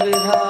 Hare Hare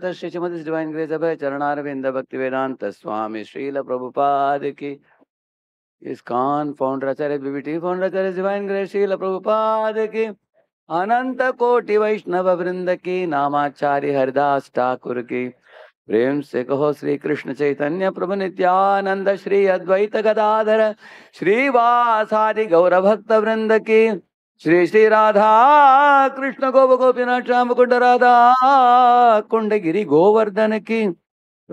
तत्त Srimad divine grace Abhay Charanaravinda Bhaktivedanta Swami Srila Prabhupada की इस कान acharya BBT founder acharya divine grace Srila Prabhupada की अनंत कोटि वैष्णव वृंद की नामाचार्य हरिदास ठाकुर की प्रेम से कहो श्री कृष्ण चैतन्य प्रभु नित्यानंद श्री अद्वैत गदाधर श्रीवासादि गौरभक्त वृंद की श्री श्री राधा कृष्ण गोप गोपीनाथ राधा कुंडगिरी गोवर्धन की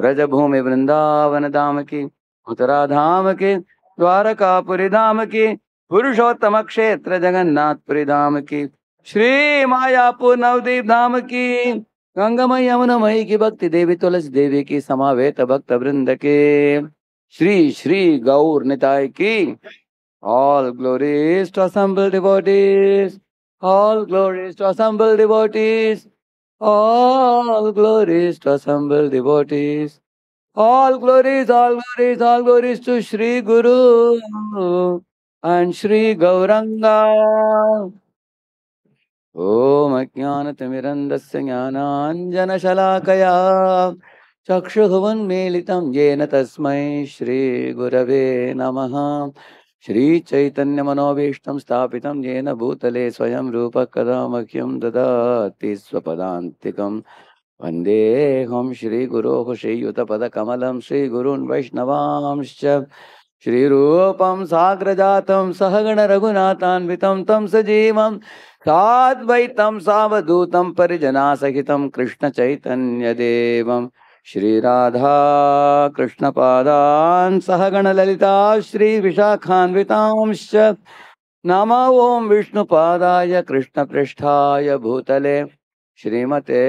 ब्रजभूमि वृंदावन धाम की उत्तरा धाम की द्वारकापुरी धाम की पुरुषोत्तम क्षेत्र जगन्नाथपुरी धाम की श्री मायापुर नवदीप धाम की गंगमय यमुनमयी की भक्ति देवी तुलसी देवी की समावेत भक्त वृंद के श्री श्री गौर निताय की All glories to assembled devotees. All glories to assembled devotees. All glories to assembled devotees. All glories, all glories, all glories to Sri Guru and Sri Gauranga. ॐ अज्ञानतिमिरन्दस्य ज्ञानाञ्जनशलाकया चक्षुः उन्मीलितं येन तस्मै श्रीगुरवे नमः श्रीचैतन्यमनोभीष्टं स्थापितं येन भूतले स्वयं रूपकदा मह्यं ददाति स्वपदान्तिकं वन्देऽहं श्रीगुरोः श्रीयुतपदकमलं सहगण वैष्णवांश्च श्रीरूपं साग्रजातं सहगणरघुनाथान्वितं तं सजीवं साद्वैतं सावधूतं परिजनासहितं कृष्णचैतन्यदेवम् श्रीराधा कृष्णपादान् सहगणललिता श्रीविशाखान्वितांश्च नम ॐ विष्णुपादाय कृष्णपृष्ठाय भूतले श्रीमते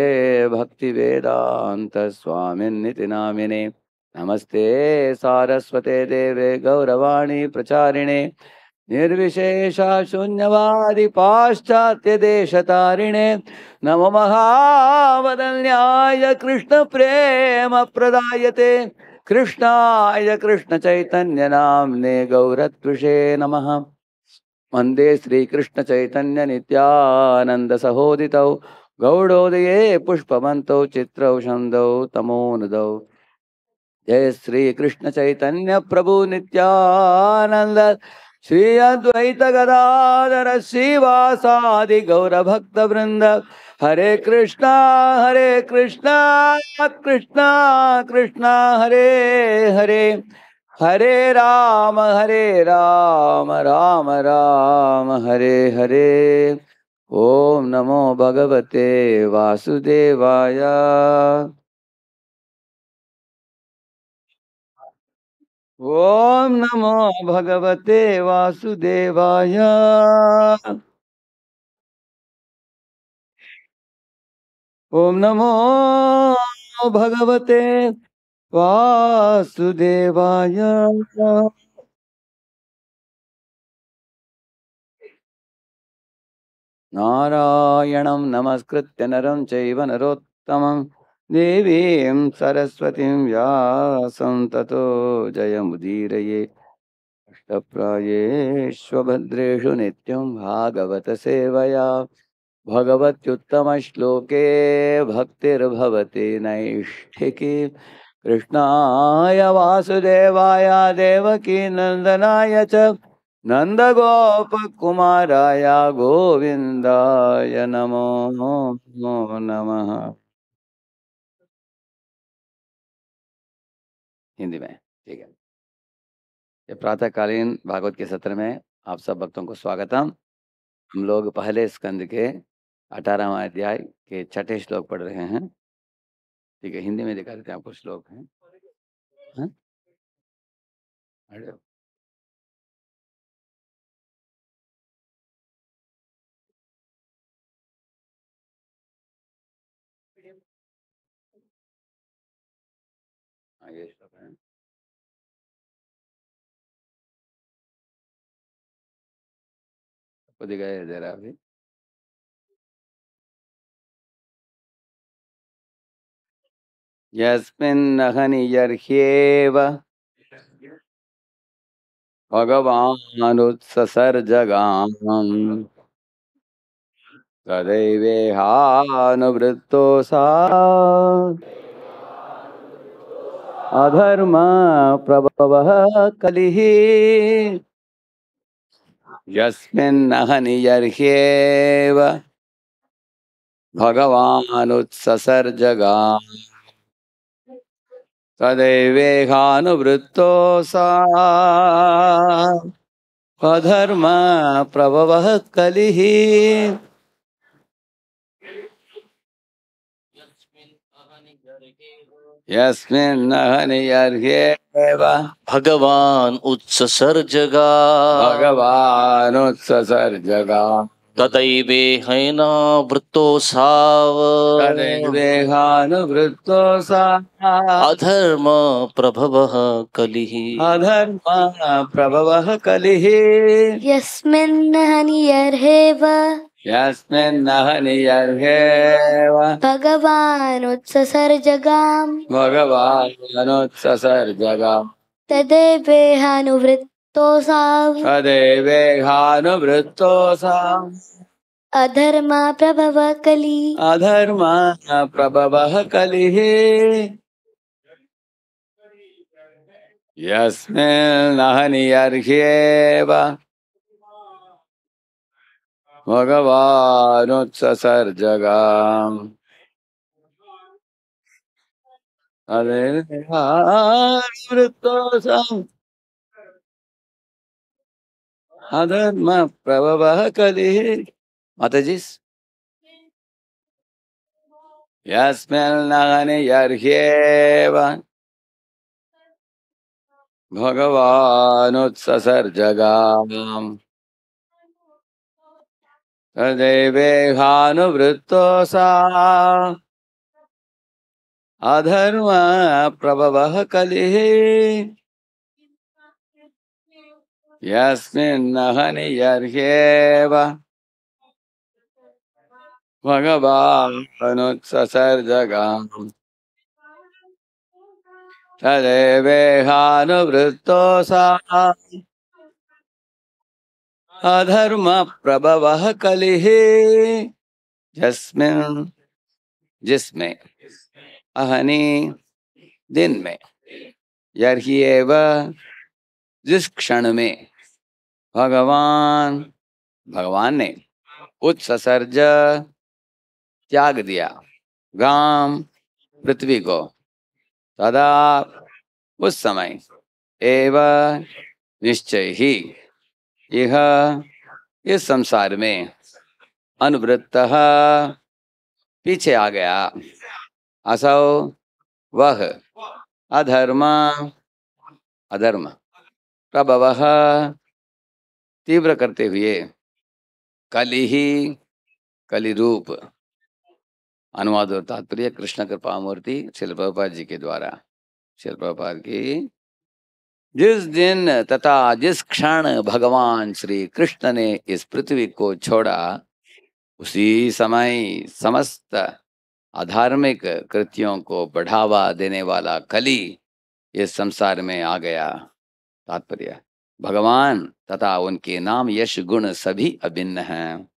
भक्तिवेदान्तस्वामिन्निति नामिने नमस्ते सारस्वते देवे गौरवाणी प्रचारिणे निर्विशेष शून्यवादि पाश्चात्य देश तारिणे नमो महावदन्याय कृष्ण प्रेम प्रदायते कृष्णाय कृष्ण चैतन्य नाम्ने गौरत्विषे नमः वन्दे श्रीकृष्ण चैतन्य नित्यानन्द सहोदितौ गौडोदये पुष्पवन्तौ चित्रौ छन्दौ तमोनुदौ जय श्रीकृष्ण चैतन्य प्रभु नित्यानन्द श्री अद्वैत गदाधर शिवासादि गौर भक्त वृंद हरे कृष्णा हरे कृष्णा कृष्णा कृष्णा हरे हरे हरे राम हरे राम राम राम हरे हरे ओम नमो भगवते वासुदेवाय ओम नमो भगवते वासुदेवाय ओम नमो भगवते वासुदेवाय नारायणं नमस्कृत्य नरं चैव नरोत्तमम् देवीं सरस्वतीं व्यासं ततो जयमुदीरये अष्टप्रायेष्वभद्रेषु नित्यं भागवतसेवया भगवत्युत्तमश्लोके भक्तिर्भवति नैष्ठिकी कृष्णाय वासुदेवाय देवकीनन्दनाय च नन्दगोपकुमाराय गोविन्दाय नमो नमः हिंदी में ठीक है ये प्रातःकालीन भागवत के सत्र में आप सब भक्तों को स्वागतम हम लोग पहले स्कंद के अठारहवा अध्याय के छठे श्लोक पढ़ रहे हैं ठीक है हिंदी में दिखा देते हैं आपको श्लोक हैं हाँ? కొద్దిగా జరా అవి यस्मिन्नहनियर्ह्येव भगवानुत्ससर्जगाम् तदैवेहानुवृत्तो सा अधर्मप्रभवः कलिः यस्मिन्नह निजर्ह्येव भगवानुत्ससर्जगा तदैवेहानुवृत्तो सा स्वधर्मप्रभवः कलिः भगवान भगवान तदैवे यस्मिन्नहनियर्घेव भगवान् उत्ससर्जगा भगवानुत्ससर्जगा वृत्तो सा अधर्म प्रभव कलिः अधर्म प्रभव यस्मिन् हनि अर्हेव यस्मिन्नहनियर्हेव भगवानुत्ससर्जगाम् भगवानुत्ससर्जगाम् तदेवेहानुवृत्तोऽसाम् अधर्मा प्रभव कलि अधर्मा नहनि कलिः भगवानुत्ससर्जगाम् अनिर्वृत्तोऽसम् अधर्म प्रभवः कलिः यस्मिन्नहनि यस्मिन्नहनियर्ह्येव भगवानुत्ससर्जगाम् तदेवेहानुवृत्तो अधर्म प्रभव कलि यस्मिन्नहनि यर्ह्येव भगवानुत्ससर्जगाम् अधर्म प्रभव कलिहे जस्मिन जिसमें अहनी दिन में यही एव जिस क्षण में भगवान भगवान ने उत्सर्ज त्याग दिया गाम पृथ्वी को तदा उस समय एवं निश्चय ही यह इस संसार में अनुवृत्त पीछे आ गया असौ वह अधर्म अधर्म प्रभव तीव्र करते हुए कलि ही कलि रूप अनुवाद और तात्पर्य कृष्ण कृपा मूर्ति शिल्पा जी के द्वारा शिल्पा की जिस दिन तथा जिस क्षण भगवान श्री कृष्ण ने इस पृथ्वी को छोड़ा उसी समय समस्त अधार्मिक कृतियों को बढ़ावा देने वाला कली इस संसार में आ गया तात्पर्य भगवान तथा उनके नाम यश गुण सभी अभिन्न हैं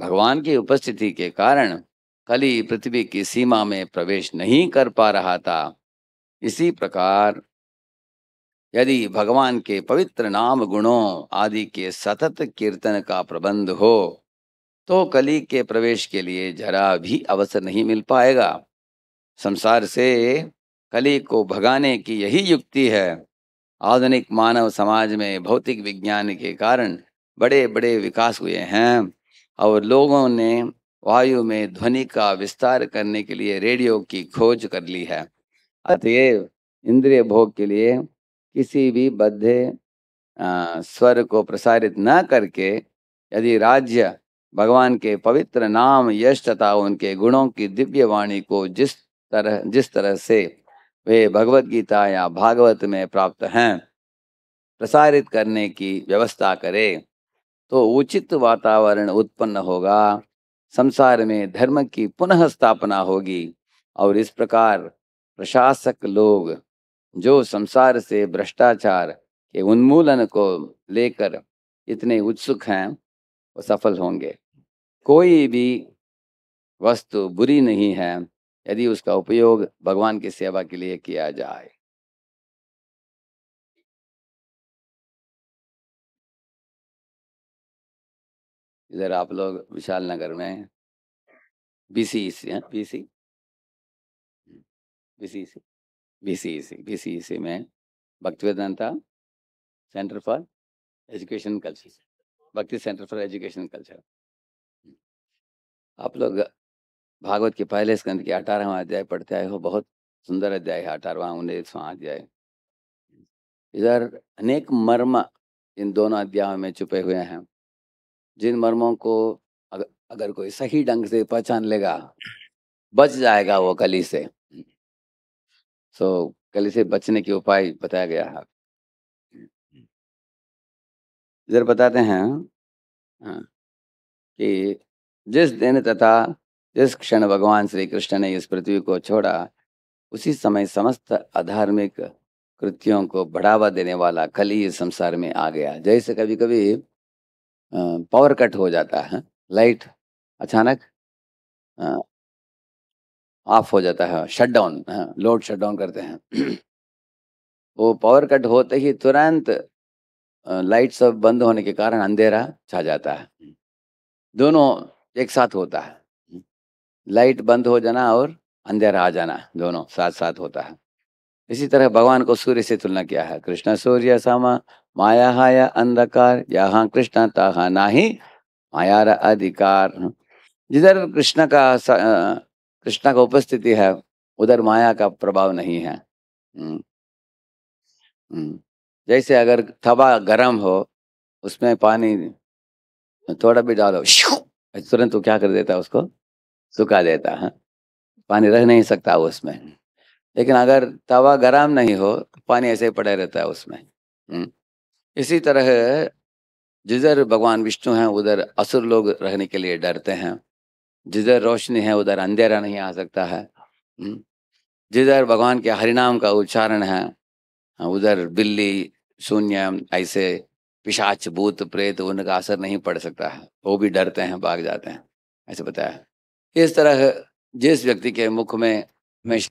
भगवान की उपस्थिति के कारण कली पृथ्वी की सीमा में प्रवेश नहीं कर पा रहा था इसी प्रकार यदि भगवान के पवित्र नाम गुणों आदि के सतत कीर्तन का प्रबंध हो तो कली के प्रवेश के लिए जरा भी अवसर नहीं मिल पाएगा संसार से कली को भगाने की यही युक्ति है आधुनिक मानव समाज में भौतिक विज्ञान के कारण बड़े बड़े विकास हुए हैं और लोगों ने वायु में ध्वनि का विस्तार करने के लिए रेडियो की खोज कर ली है अतएव इंद्रिय भोग के लिए किसी भी बद्धे स्वर को प्रसारित न करके यदि राज्य भगवान के पवित्र नाम यश तथा उनके गुणों की दिव्य वाणी को जिस तरह जिस तरह से वे भगवत गीता या भागवत में प्राप्त हैं प्रसारित करने की व्यवस्था करे तो उचित वातावरण उत्पन्न होगा संसार में धर्म की पुनः स्थापना होगी और इस प्रकार प्रशासक लोग जो संसार से भ्रष्टाचार के उन्मूलन को लेकर इतने उत्सुक हैं वो सफल होंगे कोई भी वस्तु बुरी नहीं है यदि उसका उपयोग भगवान की सेवा के लिए किया जाए इधर आप लोग विशाल नगर में BC BC BC BCEC BCEC में Bhaktivedanta centre for education culture Bhakti centre for education culture आप लोग भागवत के पहले स्कंद के अठारहवा अध्याय पढ़ते आए हो बहुत सुंदर अध्याय है अठारहवा उन्नीसवा अध्याय इधर अनेक मर्म इन दोनों अध्यायों में छुपे हुए हैं जिन मर्मों को अगर कोई सही ढंग से पहचान लेगा बच जाएगा वो कली से सो कल से बचने के उपाय बताया गया है इधर बताते हैं हाँ, कि जिस दिन तथा जिस क्षण भगवान श्री कृष्ण ने इस पृथ्वी को छोड़ा उसी समय समस्त अधार्मिक कृतियों को बढ़ावा देने वाला कली इस संसार में आ गया जैसे कभी कभी पावर कट हो जाता है लाइट अचानक ऑफ हो जाता है shut down load shut down करते हैं वो पावर कट होते ही तुरंत लाइट सब बंद होने के कारण अंधेरा छा जाता है दोनों एक साथ होता है लाइट बंद हो जाना और अंधेरा आ जाना दोनों साथ साथ होता है इसी तरह भगवान को सूर्य से तुलना किया है कृष्ण सूर्य सामा माया हाया अंधकार यहाँ कृष्ण ताहा ना ही माया अधिकार जिधर कृष्ण का कृष्णा का उपस्थिति है उधर माया का प्रभाव नहीं है हम्म। हम्म। जैसे अगर तवा गर्म हो उसमें पानी थोड़ा भी डालो तुरंत तो क्या कर देता है उसको सुखा देता है पानी रह नहीं सकता उसमें लेकिन अगर तवा गर्म नहीं हो तो पानी ऐसे ही पड़े रहता है उसमें हम्म। इसी तरह जिधर भगवान विष्णु हैं उधर असुर लोग रहने के लिए डरते हैं जिधर रोशनी है उधर अंधेरा नहीं आ सकता है हम्म, जिधर भगवान के हरिनाम का उच्चारण है हाँ, उधर बिल्ली शून्य ऐसे पिशाच भूत प्रेत उनका असर नहीं पड़ सकता है वो भी डरते हैं भाग जाते हैं ऐसे बताया इस तरह जिस व्यक्ति के मुख में हमेशा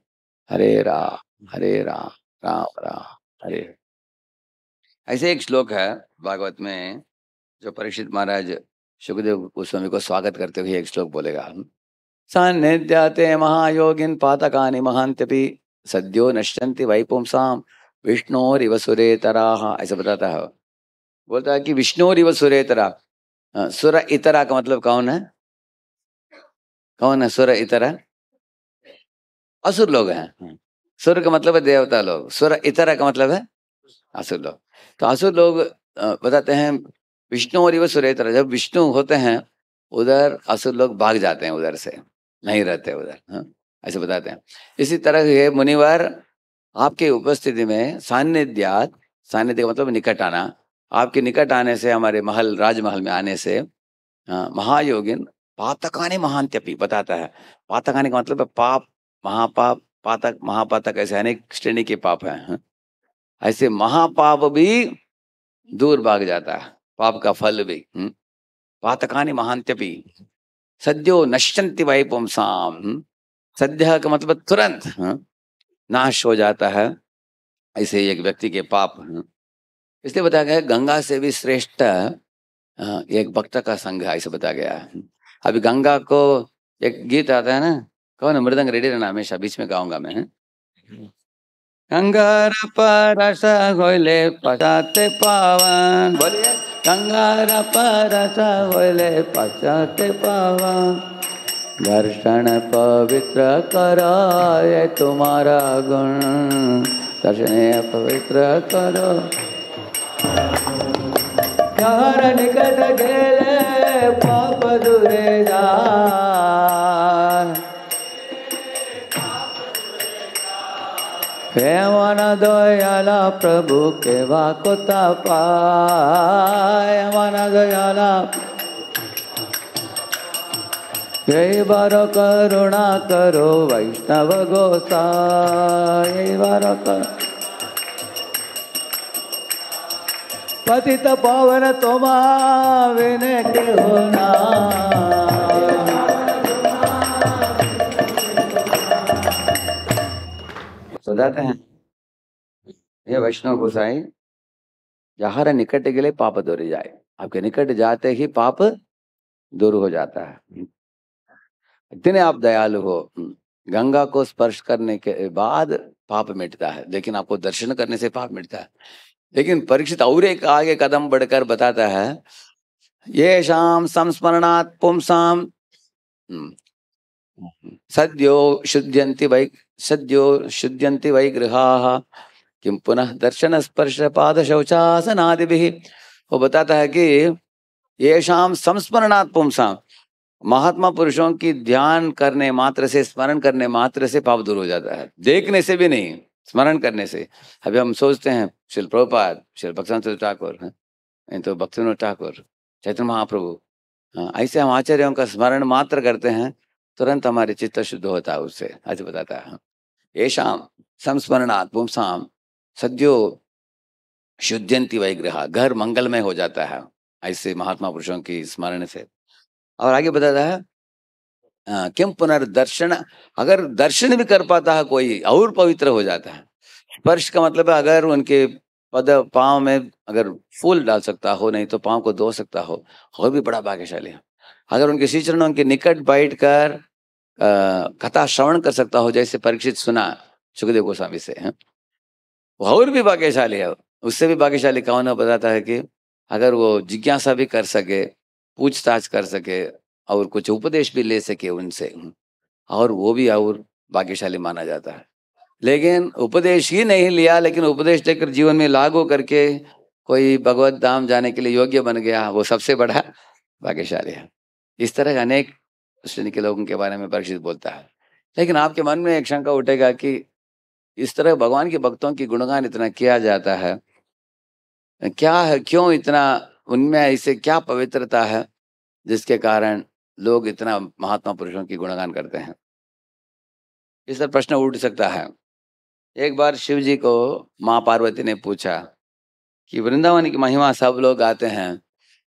हरे हम्म। राम हरे राम राम राम हरे ऐसे एक श्लोक है भागवत में जो परीक्षित महाराज सुखदेव गोस्वामी को स्वागत करते हुए एक श्लोक बोलेगा हम सान्निध्याते महायोगिन पातकानि महान्त्यपि सद्यो नश्यंति वैपुंसाम विष्णोरिव सुरेतरा ऐसा बताता है बोलता है कि विष्णोरिव सुरेतरा सुर इतरा का मतलब कौन है कौन है सुर इतरा असुर लोग हैं हम्म। सुर का मतलब है देवता लोग सुर इतरा का मतलब है असुर लोग तो असुर लोग बताते हैं विष्णु और सुर सुरेतरा जब विष्णु होते हैं उधर असुर लोग भाग जाते हैं उधर से नहीं रहते उधर हाँ, ऐसे बताते हैं इसी तरह ये मुनिवर आपके उपस्थिति में सान्निध्यात सान्निध्य मतलब निकट आना आपके निकट आने से हमारे महल राजमहल में आने से हाँ, महायोगिन पातकानी महांत्यपी बताता है पातकानी का मतलब पाप महापाप पातक महापातक ऐसे अनेक श्रेणी के पाप हैं हाँ। ऐसे महापाप भी दूर भाग जाता है पाप का फल भी हाँ। पातकानी महांत्यपि सद्यो नश्यंति वाई पुमसाम हाँ। सद्य का मतलब तुरंत नाश हो जाता है ऐसे एक व्यक्ति के पाप इसलिए बताया गया गंगा से भी श्रेष्ठ एक भक्त का संघ ऐसे बताया गया है अभी गंगा को एक गीत आता है ना कौन है मृदंग रेडी रहना हमेशा बीच में गाऊंगा मैं हम्म। कंगार परसा गोले पचाते पावन बोलिए कंगार परसा गोले पचाते पावन दर्शन पवित्र करो ये तुम्हारा गुण दर्शन पवित्र करो निकट गेले पाप दूरे जा હેવાના દયાલા પ્રભુ કેવા કોતા પાવાના દયાલા જય વાર કરુણા કરો વૈષ્ણવ ગોસાય વાર કર પતિત પવન તમા વિને કેવો ના बताते हैं ये वैष्णव गोसाई जहर निकट के लिए पाप दूर जाए आपके निकट जाते ही पाप दूर हो जाता है इतने आप दयालु हो गंगा को स्पर्श करने के बाद पाप मिटता है लेकिन आपको दर्शन करने से पाप मिटता है लेकिन परीक्षित और एक आगे कदम बढ़कर बताता है ये शाम संस्मरणात् पुमसाम हम्म, सद्यो शुद्धियंती भाई सद्यो शुद्यन्ति वै गृहाः किम पुनः दर्शन स्पर्श पाद भी वो बताता है कि ये शाम संस्मरणात् महात्मा पुरुषों की ध्यान करने मात्र से स्मरण करने मात्र से पाप दूर हो जाता है देखने से भी नहीं स्मरण करने से अभी हम सोचते हैं श्री प्रभुपाद श्री भक्त ठाकुर हैं तो भक्त ठाकुर चैत्र महाप्रभु हाँ, ऐसे हम आचार्यों का स्मरण मात्र करते हैं तुरंत हमारे चित्त शुद्ध होता है उससे आज बताता है येषां संस्मरणात् पुंसां सद्यो शुद्धियंति वैग्रह घर मंगलमय हो जाता है ऐसे महात्मा पुरुषों की स्मरण से और आगे बताता है किम पुनर्दर्शन अगर दर्शन भी कर पाता है कोई और पवित्र हो जाता है स्पर्श का मतलब है अगर उनके पद पाँव में अगर फूल डाल सकता हो नहीं तो पाँव को धो सकता हो हो भी बड़ा भाग्यशाली है अगर उनके श्रीचरणों के निकट बैठ कर कथा श्रवण कर सकता हो जैसे परीक्षित सुना सुखदेव गोस्वामी से हैं और भी भाग्यशाली है उससे भी भाग्यशाली कौन है बताता है कि अगर वो जिज्ञासा भी कर सके पूछताछ कर सके और कुछ उपदेश भी ले सके उनसे और वो भी और भाग्यशाली माना जाता है लेकिन उपदेश ही नहीं लिया लेकिन उपदेश देकर जीवन में लागू करके कोई भगवत धाम जाने के लिए योग्य बन गया वो सबसे बड़ा भाग्यशाली है इस तरह अनेक श्रेणी के लोगों के बारे में परीक्षित बोलता है लेकिन आपके मन में एक शंका उठेगा कि इस तरह भगवान के भक्तों की गुणगान इतना किया जाता है क्या है क्यों इतना उनमें इसे क्या पवित्रता है जिसके कारण लोग इतना महात्मा पुरुषों की गुणगान करते हैं इस तरह प्रश्न उठ सकता है एक बार शिव जी को माँ पार्वती ने पूछा कि वृंदावन की महिमा सब लोग आते हैं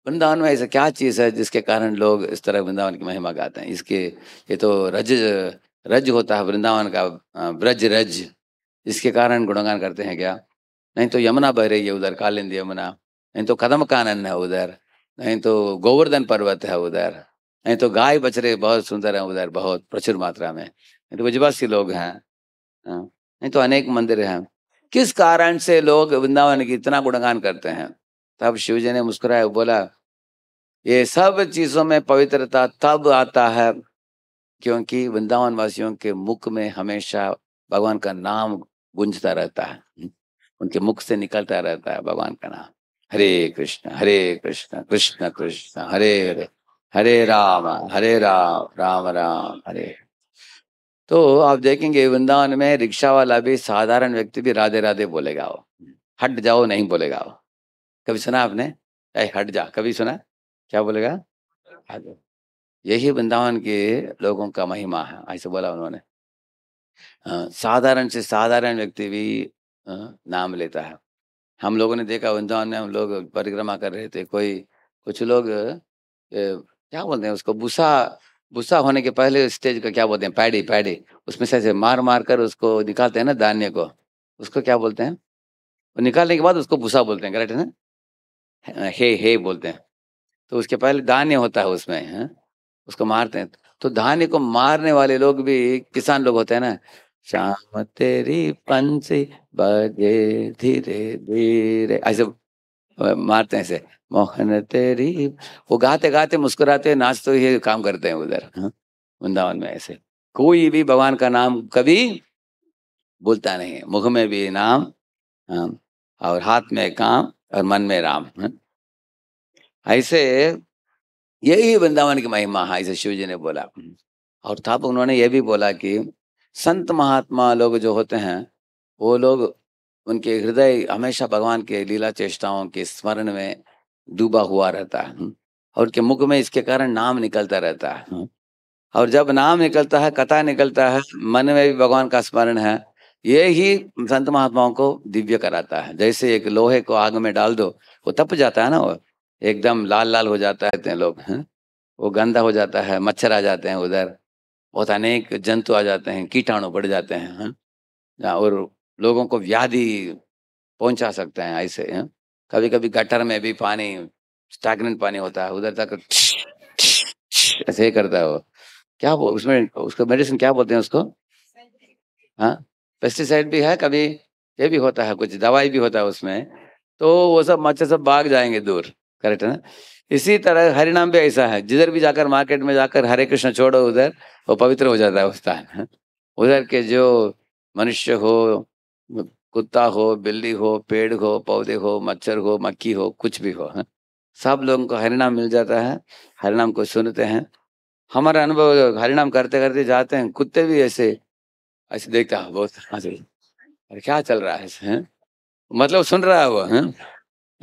वृंदावन में ऐसा क्या चीज़ है जिसके कारण लोग इस तरह वृंदावन की महिमा गाते हैं इसके ये तो रज रज होता है वृंदावन का ब्रज रज इसके कारण गुणगान करते हैं क्या नहीं तो यमुना बह रही है उधर कालिंद यमुना नहीं तो कदम कानन है उधर नहीं तो गोवर्धन पर्वत है उधर नहीं तो गाय बचरे बहुत सुंदर हैं उधर बहुत प्रचुर मात्रा में नहीं तो ब्रजवासी लोग हैं हाँ, नहीं तो अनेक मंदिर हैं किस कारण से लोग वृंदावन की इतना गुणगान करते हैं तब शिव जी ने मुस्कुराया बोला ये सब चीजों में पवित्रता तब आता है क्योंकि वृंदावन वासियों के मुख में हमेशा भगवान का नाम गूंजता रहता है हम्म, उनके मुख से निकलता रहता है भगवान का नाम हरे कृष्ण हरे कृष्ण कृष्ण कृष्ण हरे हरे हरे राम हरे राम राम राम हरे तो आप देखेंगे वृंदावन में रिक्शा वाला भी साधारण व्यक्ति भी राधे राधे बोलेगा वो हट जाओ नहीं बोलेगा वो कभी सुना आपने चाहे हट जा कभी सुना क्या बोलेगा यही वृंदावन के लोगों का महिमा है ऐसे बोला उन्होंने साधारण से साधारण व्यक्ति भी नाम लेता है हम लोगों ने देखा वृंदावन में हम लोग परिक्रमा कर रहे थे कोई कुछ लोग क्या बोलते हैं उसको भूसा भूसा होने के पहले स्टेज का क्या बोलते हैं पैडी पैडी उसमें से ऐसे मार मार कर उसको निकालते हैं ना धान्य को उसको क्या बोलते हैं निकालने के बाद उसको भूसा बोलते हैं करेक्ट है ना हे हे बोलते हैं तो उसके पहले दाने होता है उसमें है? उसको मारते हैं तो धाने को मारने वाले लोग भी किसान लोग होते हैं ना शाम तेरी पंछी बजे धीरे धीरे ऐसे मारते हैं ऐसे मोहन तेरी वो गाते गाते मुस्कुराते नाचते तो ये काम करते हैं उधर वृंदावन में ऐसे कोई भी भगवान का नाम कभी बोलता नहीं है मुख में भी नाम हाँ, और हाथ में काम और मन में राम हाँ। ऐसे यही वृंदावन की महिमा है हाँ, ऐसे शिव जी ने बोला और तब उन्होंने ये भी बोला कि संत महात्मा लोग जो होते हैं वो लोग उनके हृदय हमेशा भगवान के लीला चेष्टाओं के स्मरण में डूबा हुआ रहता है हाँ। और उनके मुख में इसके कारण नाम निकलता रहता है और जब नाम निकलता है कथा निकलता है मन में भी भगवान का स्मरण है ये ही संत महात्माओं को दिव्य कराता है जैसे एक लोहे को आग में डाल दो वो तप जाता है ना वो एकदम लाल लाल हो जाता है लोग हैं वो गंदा हो जाता है मच्छर आ जाते हैं उधर बहुत अनेक जंतु आ जाते हैं कीटाणु बढ़ जाते हैं हैं और लोगों को व्याधि पहुंचा सकते हैं ऐसे है? कभी कभी गटर में भी पानी स्टैगनेंट पानी होता है उधर तक ऐसे ही करता है वो क्या उसमें उसको मेडिसिन क्या बोलते हैं उसको हाँ पेस्टिसाइड भी है कभी ये भी होता है कुछ दवाई भी होता है उसमें तो वो सब मच्छर सब भाग जाएंगे दूर करेक्ट है ना इसी तरह हरिनाम भी ऐसा है जिधर भी जाकर मार्केट में जाकर हरे कृष्ण छोड़ो उधर वो पवित्र हो जाता है उस स्थान उधर के जो मनुष्य हो कुत्ता हो बिल्ली हो पेड़ हो पौधे हो मच्छर हो मक्खी हो कुछ भी हो है? सब लोगों को हरिनाम मिल जाता है हरिनाम को सुनते हैं हमारा अनुभव हरिनाम करते करते जाते हैं कुत्ते भी ऐसे ऐसे देखता है बहुत हाँ अरे क्या चल रहा है हैं मतलब सुन रहा है वो है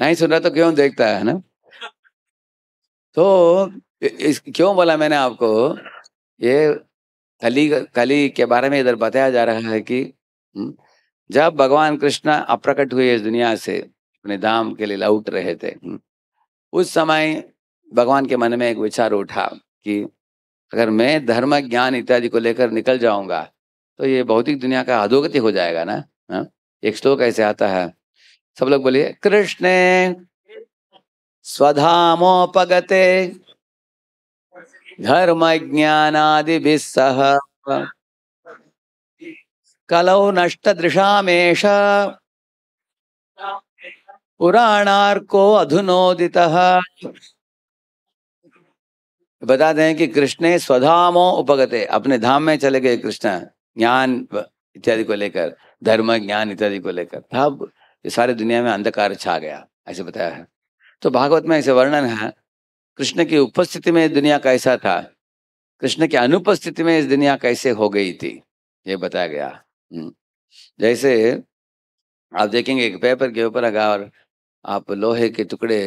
नहीं सुन रहा तो क्यों देखता है ना तो इस क्यों बोला मैंने आपको ये कली कली के बारे में इधर बताया जा रहा है कि हम्म, जब भगवान कृष्ण अप्रकट हुए इस दुनिया से अपने धाम के लिए लौट रहे थे हम्म, उस समय भगवान के मन में एक विचार उठा कि अगर मैं धर्म ज्ञान इत्यादि को लेकर निकल जाऊंगा तो ये भौतिक दुनिया का अधोगति हो जाएगा ना हा? एक श्लोक ऐसे आता है सब लोग बोलिए कृष्ण स्वधामोपगते धर्म ज्ञानादि सह कलौ नष्ट दृशामेश पुराणार्को अधुनोदित बता दें कि कृष्ण स्वधामो उपगते अपने धाम में चले गए कृष्ण ज्ञान इत्यादि को लेकर धर्म ज्ञान इत्यादि को लेकर तब सारी दुनिया में अंधकार छा गया ऐसे बताया है तो भागवत में ऐसे वर्णन है कृष्ण की उपस्थिति में दुनिया कैसा था कृष्ण की अनुपस्थिति में इस दुनिया कैसे हो गई थी ये बताया गया हम्म। जैसे आप देखेंगे एक पेपर के ऊपर अगर आप लोहे के टुकड़े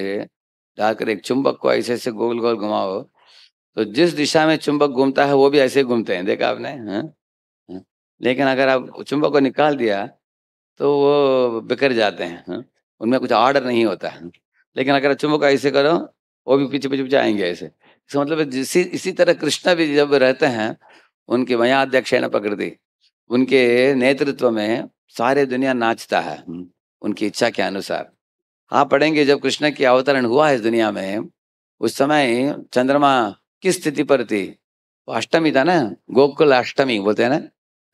डालकर एक चुंबक को ऐसे ऐसे गोल गोल घुमाओ तो जिस दिशा में चुंबक घूमता है वो भी ऐसे घूमते हैं देखा आपने है? हाँ? लेकिन अगर आप चुंबक को निकाल दिया तो वो बिखर जाते हैं हाँ। उनमें कुछ ऑर्डर नहीं होता है हाँ। लेकिन अगर चुंबक ऐसे करो वो भी पीछे पीछे जाएंगे आएंगे ऐसे इसका मतलब जिसी इसी तरह कृष्ण भी जब रहते हैं उनके मयाध्यक्ष है प्रकृति उनके नेतृत्व में सारे दुनिया नाचता है हाँ। उनकी इच्छा के अनुसार आप पढ़ेंगे जब कृष्ण की अवतरण हुआ है इस दुनिया में उस समय चंद्रमा किस स्थिति पर थी अष्टमी था ना गोकुल अष्टमी बोलते हैं ना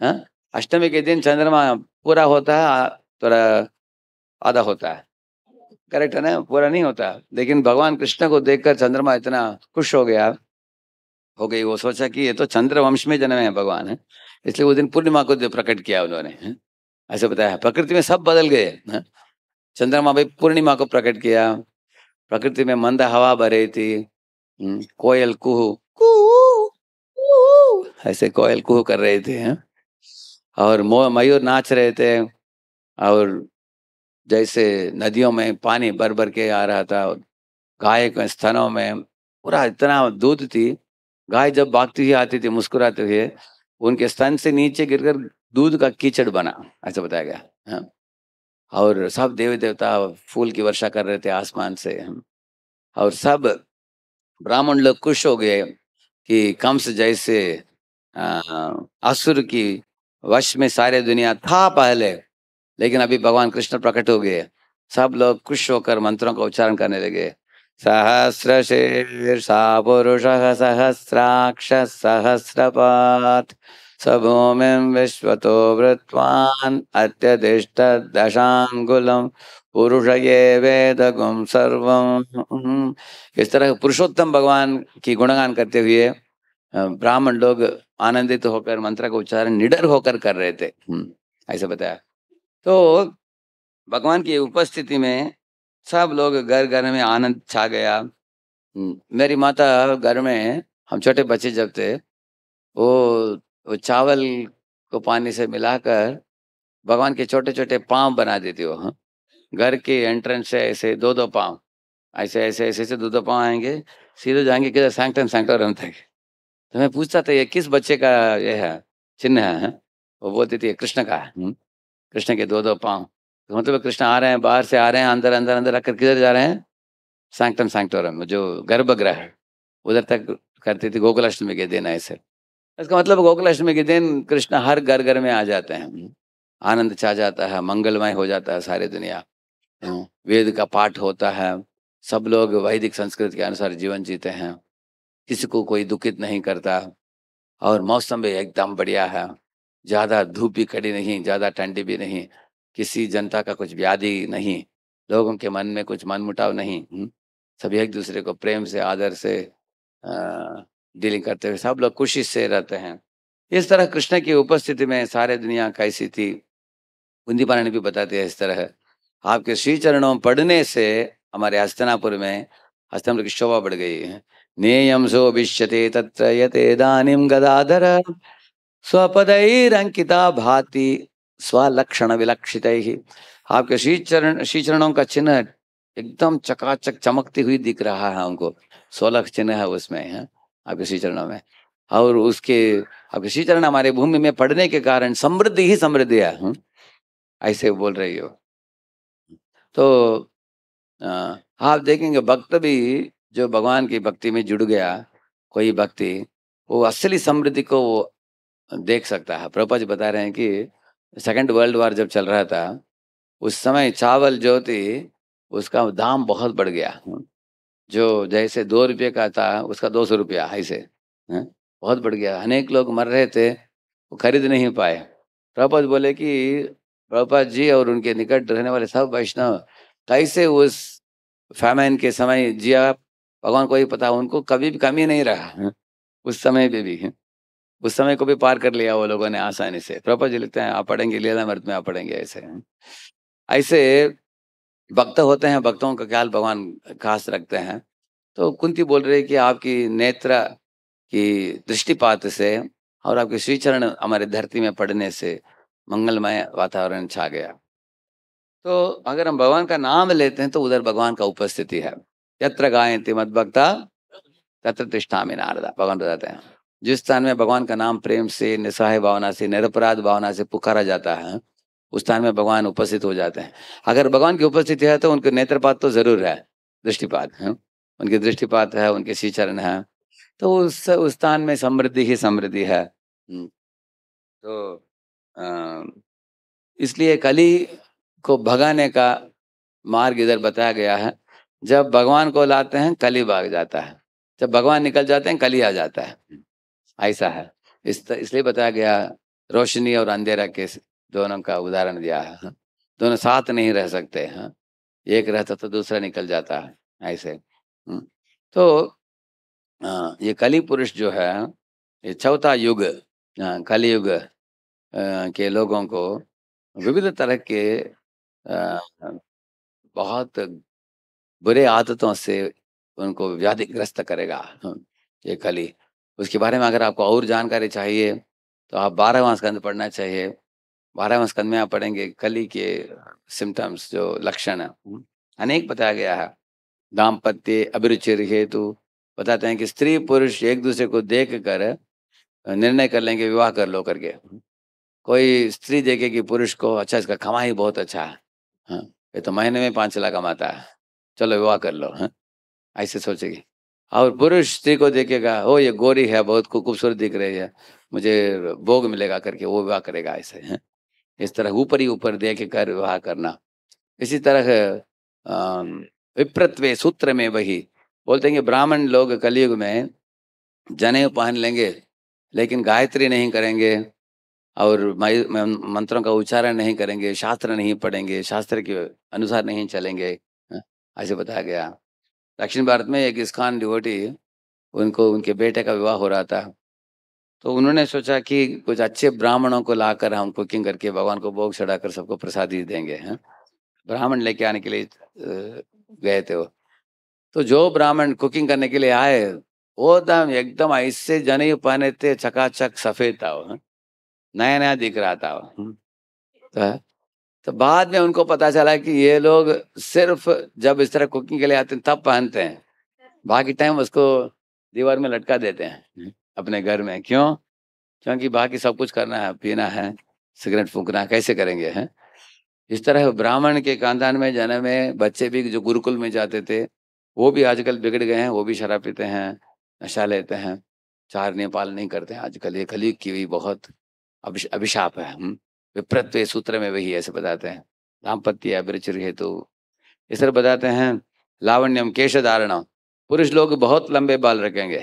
है हाँ? अष्टमी के दिन चंद्रमा पूरा होता है थोड़ा आधा होता है करेक्ट है ना पूरा नहीं होता लेकिन भगवान कृष्ण को देखकर चंद्रमा इतना खुश हो गया हो गई वो सोचा कि ये तो चंद्र वंश में जन्मे हैं भगवान है हाँ? इसलिए वो दिन पूर्णिमा को प्रकट किया उन्होंने हाँ? ऐसे बताया प्रकृति में सब बदल गए चंद्रमा भाई पूर्णिमा को प्रकट किया प्रकृति में मंद हवा बह रही थी हम्म, कोयल कुहू ऐसे कोयल कुहू कर रहे थे हैं और मयूर नाच रहे थे और जैसे नदियों में पानी भर भर के आ रहा था गाय के स्तनों में पूरा इतना दूध थी गाय जब भागती हुई आती थी मुस्कुराते हुए उनके स्तन से नीचे गिरकर दूध का कीचड़ बना ऐसा बताया गया हाँ और सब देवी देवता फूल की वर्षा कर रहे थे आसमान से हाँ। और सब ब्राह्मण लोग खुश हो गए कि कम से जैसे असुर की वश में सारे दुनिया था पहले लेकिन अभी भगवान कृष्ण प्रकट हो गए सब लोग खुश होकर मंत्रों का उच्चारण करने लगे सहस्र शीर सा पुरुष सहस्राक्ष सहस्रपात सभूमि विश्व वृत्वान अत्यधिष्ट दशांगुलम पुरुष ये वेद गुम सर्व इस तरह पुरुषोत्तम भगवान की गुणगान करते हुए ब्राह्मण लोग आनंदित होकर मंत्र का उच्चारण निडर होकर कर रहे थे हम्म। ऐसा बताया तो भगवान की उपस्थिति में सब लोग घर घर में आनंद छा गया हम्म। मेरी माता घर में हम छोटे बच्चे जब थे वो वो चावल को पानी से मिलाकर भगवान के छोटे छोटे पाँव बना देती हो हाँ। घर के एंट्रेंस से ऐसे दो दो पाँव ऐसे ऐसे ऐसे ऐसे दो दो पाँव आएंगे सीधे जाएंगे किधर सैंकटन सैंकटन हम थे तो मैं पूछता था ये किस बच्चे का ये है चिन्ह है वो बोलती थी कृष्ण का है हम्म, कृष्ण के दो दो पाँव तो मतलब कृष्ण आ रहे हैं बाहर से आ रहे हैं अंदर अंदर अंदर आकर किधर जा रहे हैं सैंक्टम सैंक्टोरम जो गर्भगृह है उधर तक करती थी गोकुलाष्टमी के दिन ऐसे इसका मतलब गोकुलाष्टमी के दिन कृष्ण हर घर घर में आ जाते हैं हम्म, आनंद छा जाता है मंगलमय हो जाता है सारी दुनिया हम्म, वेद का पाठ होता है सब लोग वैदिक संस्कृति के अनुसार जीवन जीते हैं किसी को कोई दुखित नहीं करता और मौसम भी एकदम बढ़िया है ज़्यादा धूप भी खड़ी नहीं ज़्यादा ठंडी भी नहीं किसी जनता का कुछ व्याधि नहीं लोगों के मन में कुछ मनमुटाव नहीं सभी एक दूसरे को प्रेम से आदर से डीलिंग करते हुए सब लोग खुशी से रहते हैं इस तरह कृष्ण की उपस्थिति में सारे दुनिया कैसी थी बुंदी पारायण भी बताती है इस तरह आपके श्री चरणों पढ़ने से हमारे हस्तनापुर में हस्तनापुर की शोभा बढ़ गई है नेयम शोभिष्यते तत्र यतेदानीं गदाधर स्वपदैरंकिता भाति स्वलक्षण विलक्षित आपके श्रीचरण श्रीचरणों का चिन्ह एकदम चकाचक चमकती हुई दिख रहा है हमको सोलख चिन्ह है उसमें है आपके श्रीचरणों में और उसके आपके श्रीचरण हमारे भूमि में पड़ने के कारण समृद्धि ही समृद्धि है हुँ? हम्म? ऐसे बोल रही हो तो आ, आप देखेंगे भक्त भी जो भगवान की भक्ति में जुड़ गया कोई भक्ति वो असली समृद्धि को वो देख सकता है प्रपज बता रहे हैं कि सेकेंड वर्ल्ड वार जब चल रहा था उस समय चावल जो थी उसका दाम बहुत बढ़ गया जो जैसे दो रुपये का था उसका दो सौ रुपया ऐसे बहुत बढ़ गया अनेक लोग मर रहे थे वो खरीद नहीं पाए प्रपज बोले कि प्रपज जी और उनके निकट रहने वाले सब वैष्णव कैसे उस फैमैन के समय जिया भगवान को ही पता उनको कभी भी कमी नहीं रहा हाँ। उस समय पर भी हाँ। उस समय को भी पार कर लिया वो लोगों ने आसानी से प्रपज लिखते हैं आप पढ़ेंगे लीला मृत में आप पढ़ेंगे ऐसे हाँ। ऐसे भक्त होते हैं भक्तों का ख्याल भगवान खास रखते हैं तो कुंती बोल रही है कि आपकी नेत्र की दृष्टिपात से और आपके स्वीचरण हमारे धरती में पड़ने से मंगलमय वातावरण छा गया तो अगर हम भगवान का नाम लेते हैं तो उधर भगवान का उपस्थिति है यत्र गायते मदभक्ता तत्र तिष्ठा में नारदा भगवान बताते हैं जिस स्थान में भगवान का नाम प्रेम से निस्सहाय भावना से निरपराध भावना से पुकारा जाता है उस स्थान में भगवान उपस्थित हो जाते हैं अगर भगवान की उपस्थिति है तो उनके नेत्रपात तो जरूर है दृष्टिपात है उनके दृष्टिपात है उनके श्रीचरण है तो उस उस स्थान में समृद्धि ही समृद्धि है हम्म, तो इसलिए कली को भगाने का मार्ग इधर बताया गया है जब भगवान को लाते हैं कली भाग जाता है जब भगवान निकल जाते हैं कली आ जाता है ऐसा है इस इसलिए बताया गया रोशनी और अंधेरा के दोनों का उदाहरण दिया है हाँ। दोनों साथ नहीं रह सकते हैं हाँ। एक रहता तो दूसरा निकल जाता है ऐसे हाँ। तो ये कली पुरुष जो है ये चौथा युग युग के लोगों को विविध तरह के बहुत बुरे आदतों से उनको व्याधिग्रस्त करेगा हाँ, ये कली उसके बारे में अगर आपको और जानकारी चाहिए तो आप बारहवां स्कंद पढ़ना चाहिए बारहवा स्कंद में आप पढ़ेंगे कली के सिम्टम्स जो लक्षण है हम्म, अनेक बताया गया है दाम्पत्य अभिरुचि हेतु बताते हैं कि स्त्री पुरुष एक दूसरे को देख कर निर्णय कर लेंगे विवाह कर लो करके हम्म, कोई स्त्री देखेगी पुरुष को अच्छा इसका कमाई बहुत अच्छा है हाँ, ये तो महीने में पाँच लाख कमाता है चलो विवाह कर लो है हाँ। ऐसे सोचेगी और पुरुष स्त्री को देखेगा ओ ये गोरी है बहुत खूबसूरत दिख रही है मुझे भोग मिलेगा करके वो विवाह करेगा ऐसे है हाँ। इस तरह ऊपर ही ऊपर देख कर विवाह करना इसी तरह विप्रत्वे सूत्र में वही बोलते हैं कि ब्राह्मण लोग कलयुग में जने पहन लेंगे लेकिन गायत्री नहीं करेंगे और मंत्रों का उच्चारण नहीं करेंगे शास्त्र नहीं पढ़ेंगे शास्त्र के अनुसार नहीं चलेंगे ऐसे बताया गया दक्षिण भारत में एक इस्कान डिवोटी उनको उनके बेटे का विवाह हो रहा था तो उन्होंने सोचा कि कुछ अच्छे ब्राह्मणों को लाकर हम कुकिंग करके भगवान को भोग चढ़ाकर सबको प्रसादी देंगे हैं ब्राह्मण लेके आने के लिए गए थे वो तो जो ब्राह्मण कुकिंग करने के लिए आए वो दम एकदम ऐसे जने पहने थे चकाचक सफेद था वो नया नया दिख रहा था वो तो तो बाद में उनको पता चला कि ये लोग सिर्फ जब इस तरह कुकिंग के लिए आते हैं तब पहनते हैं बाकी टाइम उसको दीवार में लटका देते हैं हम्म, अपने घर में क्यों क्योंकि बाकी सब कुछ करना है पीना है सिगरेट फूकना कैसे करेंगे हैं इस तरह ब्राह्मण के खानदान में जाने में बच्चे भी जो गुरुकुल में जाते थे वो भी आजकल बिगड़ गए हैं वो भी शराब पीते हैं नशा लेते हैं चार नेपाल नहीं करते हैं आजकल ये कलयुग की भी बहुत अभिशाप है हम्म। विप्रत्व सूत्र में वही ऐसे बताते हैं दाम्पत्य अभिरुचि हेतु इस तरह बताते हैं लावण्यम केश धारण पुरुष लोग बहुत लंबे बाल रखेंगे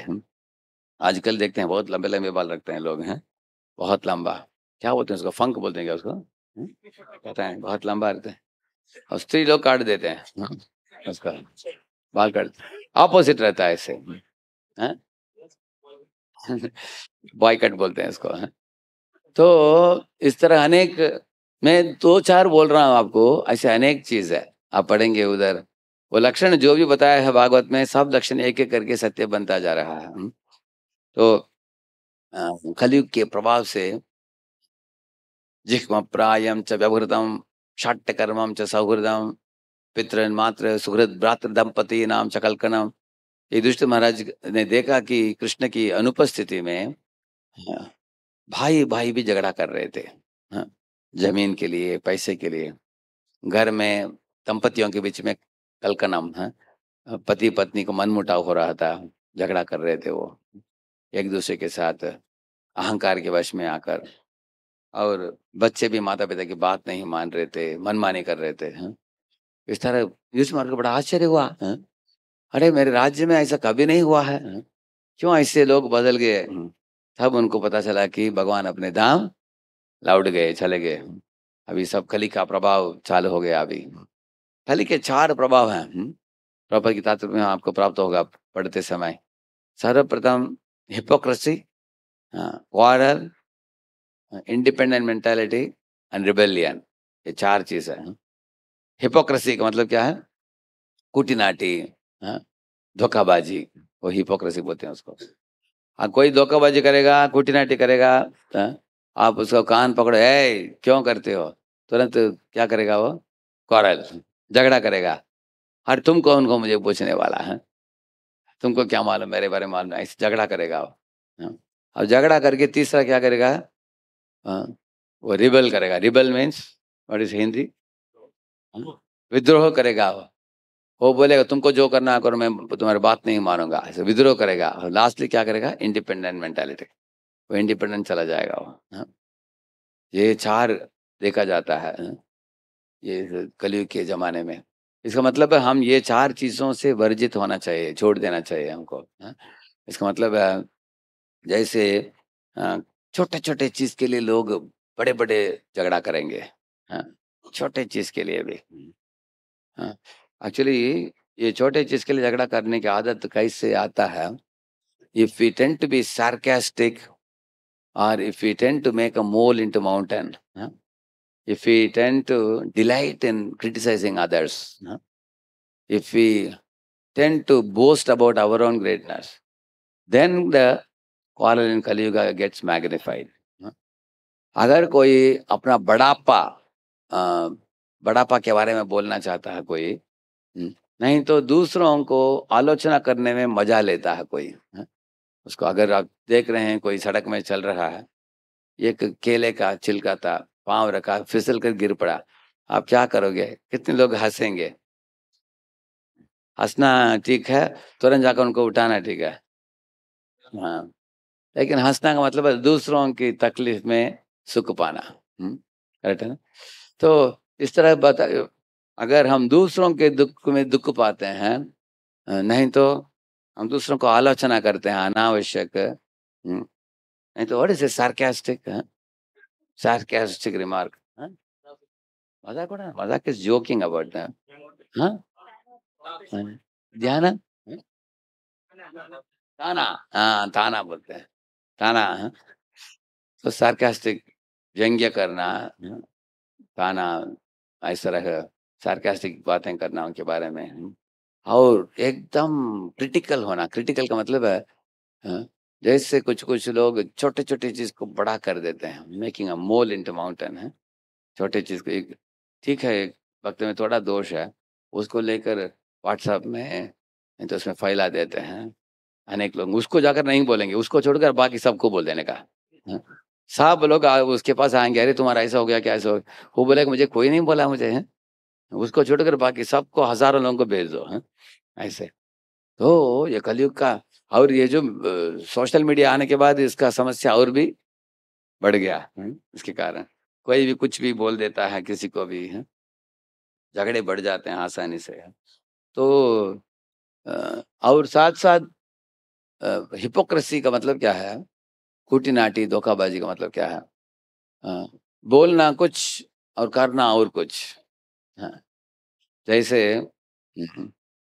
आजकल देखते हैं बहुत लंबे लंबे बाल रखते हैं लोग हैं बहुत लंबा क्या बोलते हैं उसको फंक बोलते हैं क्या उसको कहते हैं बहुत लंबा रहते हैं और स्त्री लोग काट देते हैं हाँ, उसका बाल काट ऑपोजिट रहता है इससे बॉयकट बोलते हैं इसको है? तो इस तरह अनेक मैं दो चार बोल रहा हूँ आपको ऐसे अनेक चीज है आप पढ़ेंगे उधर वो लक्षण जो भी बताया है भागवत में सब लक्षण एक एक करके सत्य बनता जा रहा है हम्म। तो कलयुग के प्रभाव से जिह्म प्रायम च व्यवहृतम कर्मम च सौहृदम पितृ मात्र सुहृद भ्रातृ दंपति नाम च ये दुष्ट महाराज ने देखा कि कृष्ण की अनुपस्थिति में हाँ, भाई भाई भी झगड़ा कर रहे थे हाँ, जमीन के लिए पैसे के लिए घर में दंपतियों के बीच में कलकनम है हाँ, पति पत्नी को मनमुटाव हो रहा था झगड़ा कर रहे थे वो एक दूसरे के साथ अहंकार के वश में आकर और बच्चे भी माता पिता की बात नहीं मान रहे थे मनमानी कर रहे थे हाँ। इस तरह न्यूज मार्ग को बड़ा आश्चर्य हुआ अरे मेरे राज्य में ऐसा कभी नहीं हुआ है क्यों ऐसे लोग बदल गए तब उनको पता चला कि भगवान अपने धाम लौट गए चले गए अभी सब कली का प्रभाव चालू हो गया अभी कली के चार प्रभाव हैं हम्म। प्रभा की तात्व में आपको प्राप्त होगा पढ़ते समय सर्वप्रथम hypocrisy quarrel independent mentality and rebellion ये चार चीज है हिपोक्रेसी का मतलब क्या है कुटीनाटी हाँ, धोखाबाजी वो हिपोक्रेसी बोलते हैं उसको आ, हाँ, कोई धोखाबाजी करेगा कुटीनाटी करेगा आ, हाँ? आप उसको कान पकड़ो है क्यों करते हो तुरंत क्या करेगा वो कॉरल झगड़ा करेगा और तुम कौन को मुझे पूछने वाला है तुमको क्या मालूम मेरे बारे में मालूम है ऐसे झगड़ा करेगा वो हाँ? अब झगड़ा करके तीसरा क्या करेगा वो रिबल करेगा rebel means what is Hindi विद्रोह करेगा वो वो बोलेगा तुमको जो करना करो मैं तुम्हारी बात नहीं मानूंगा ऐसे विद्रोह करेगा लास्टली क्या करेगा इंडिपेंडेंट मेंटेलिटी वो इंडिपेंडेंट चला जाएगा वो हाँ। ये चार देखा जाता है हाँ। ये कलयुग के ज़माने में इसका मतलब है हम ये चार चीज़ों से वर्जित होना चाहिए छोड़ देना चाहिए हमको हाँ। इसका मतलब है जैसे छोटे छोटे चीज़ के लिए लोग बड़े बड़े झगड़ा करेंगे छोटे चीज़ के लिए भी एक्चुअली ये छोटे चीज के लिए झगड़ा करने की आदत कैसे आता है if you tend to be sarcastic और if you tend to make a mole into mountain if you tend to delight in criticising others if you tend to boast about our own greatness then the quarrel in Kalyug gets magnified अगर कोई अपना बड़ापा बड़ापा के बारे में बोलना चाहता है कोई हम्म। नहीं तो दूसरों को आलोचना करने में मजा लेता है कोई है? उसको अगर आप देख रहे हैं कोई सड़क में चल रहा है एक केले का छिलका था पाँव रखा फिसल कर गिर पड़ा आप क्या करोगे कितने लोग हंसेंगे हंसना ठीक है तुरंत जाकर उनको उठाना ठीक है हाँ लेकिन हंसना का मतलब है दूसरों की तकलीफ में सुख पाना हम्म, करेक्ट है ना तो इस तरह बता अगर हम दूसरों के दुख में दुख पाते हैं नहीं तो हम दूसरों को आलोचना करते हैं अनावश्यक हम्म, नहीं तो what is a sarcastic sarcastic remark मजाक उड़ा मजाक इज जोकिंग अबाउट दैट ध्यान हाँ। ताना हाँ ताना बोलते हैं ताना हा? तो सार्केस्टिक व्यंग्य करना हाँ, ताना ऐसा रह सार्केस्टिक बातें करना उनके बारे में हम्म। और एकदम क्रिटिकल होना क्रिटिकल का मतलब है हाँ, जैसे कुछ कुछ लोग छोटे छोटे चीज को बड़ा कर देते हैं making a mole into mountain है छोटे चीज को एक ठीक है एक वक्त में थोड़ा दोष है उसको लेकर व्हाट्सएप में तो उसमें फैला देते हैं अनेक लोग उसको जाकर नहीं बोलेंगे उसको छोड़कर बाकी सबको बोल देने का हाँ। सब लोग उसके पास आएंगे अरे तुम्हारा ऐसा हो गया क्या ऐसा हो गया वो बोले मुझे कोई नहीं बोला मुझे है? हाँ। उसको छोड़कर बाकी सबको हजारों लोगों को भेज दो है हाँ, ऐसे तो ये कलयुग का और ये जो सोशल मीडिया आने के बाद इसका समस्या और भी बढ़ गया है हाँ, इसके कारण कोई भी कुछ भी बोल देता है किसी को भी है हाँ, झगड़े बढ़ जाते हैं आसानी से है तो और साथ साथ हिपोक्रेसी का मतलब क्या है खूटी नाटी धोखाबाजी का मतलब क्या है बोलना कुछ और करना और कुछ हाँ, जैसे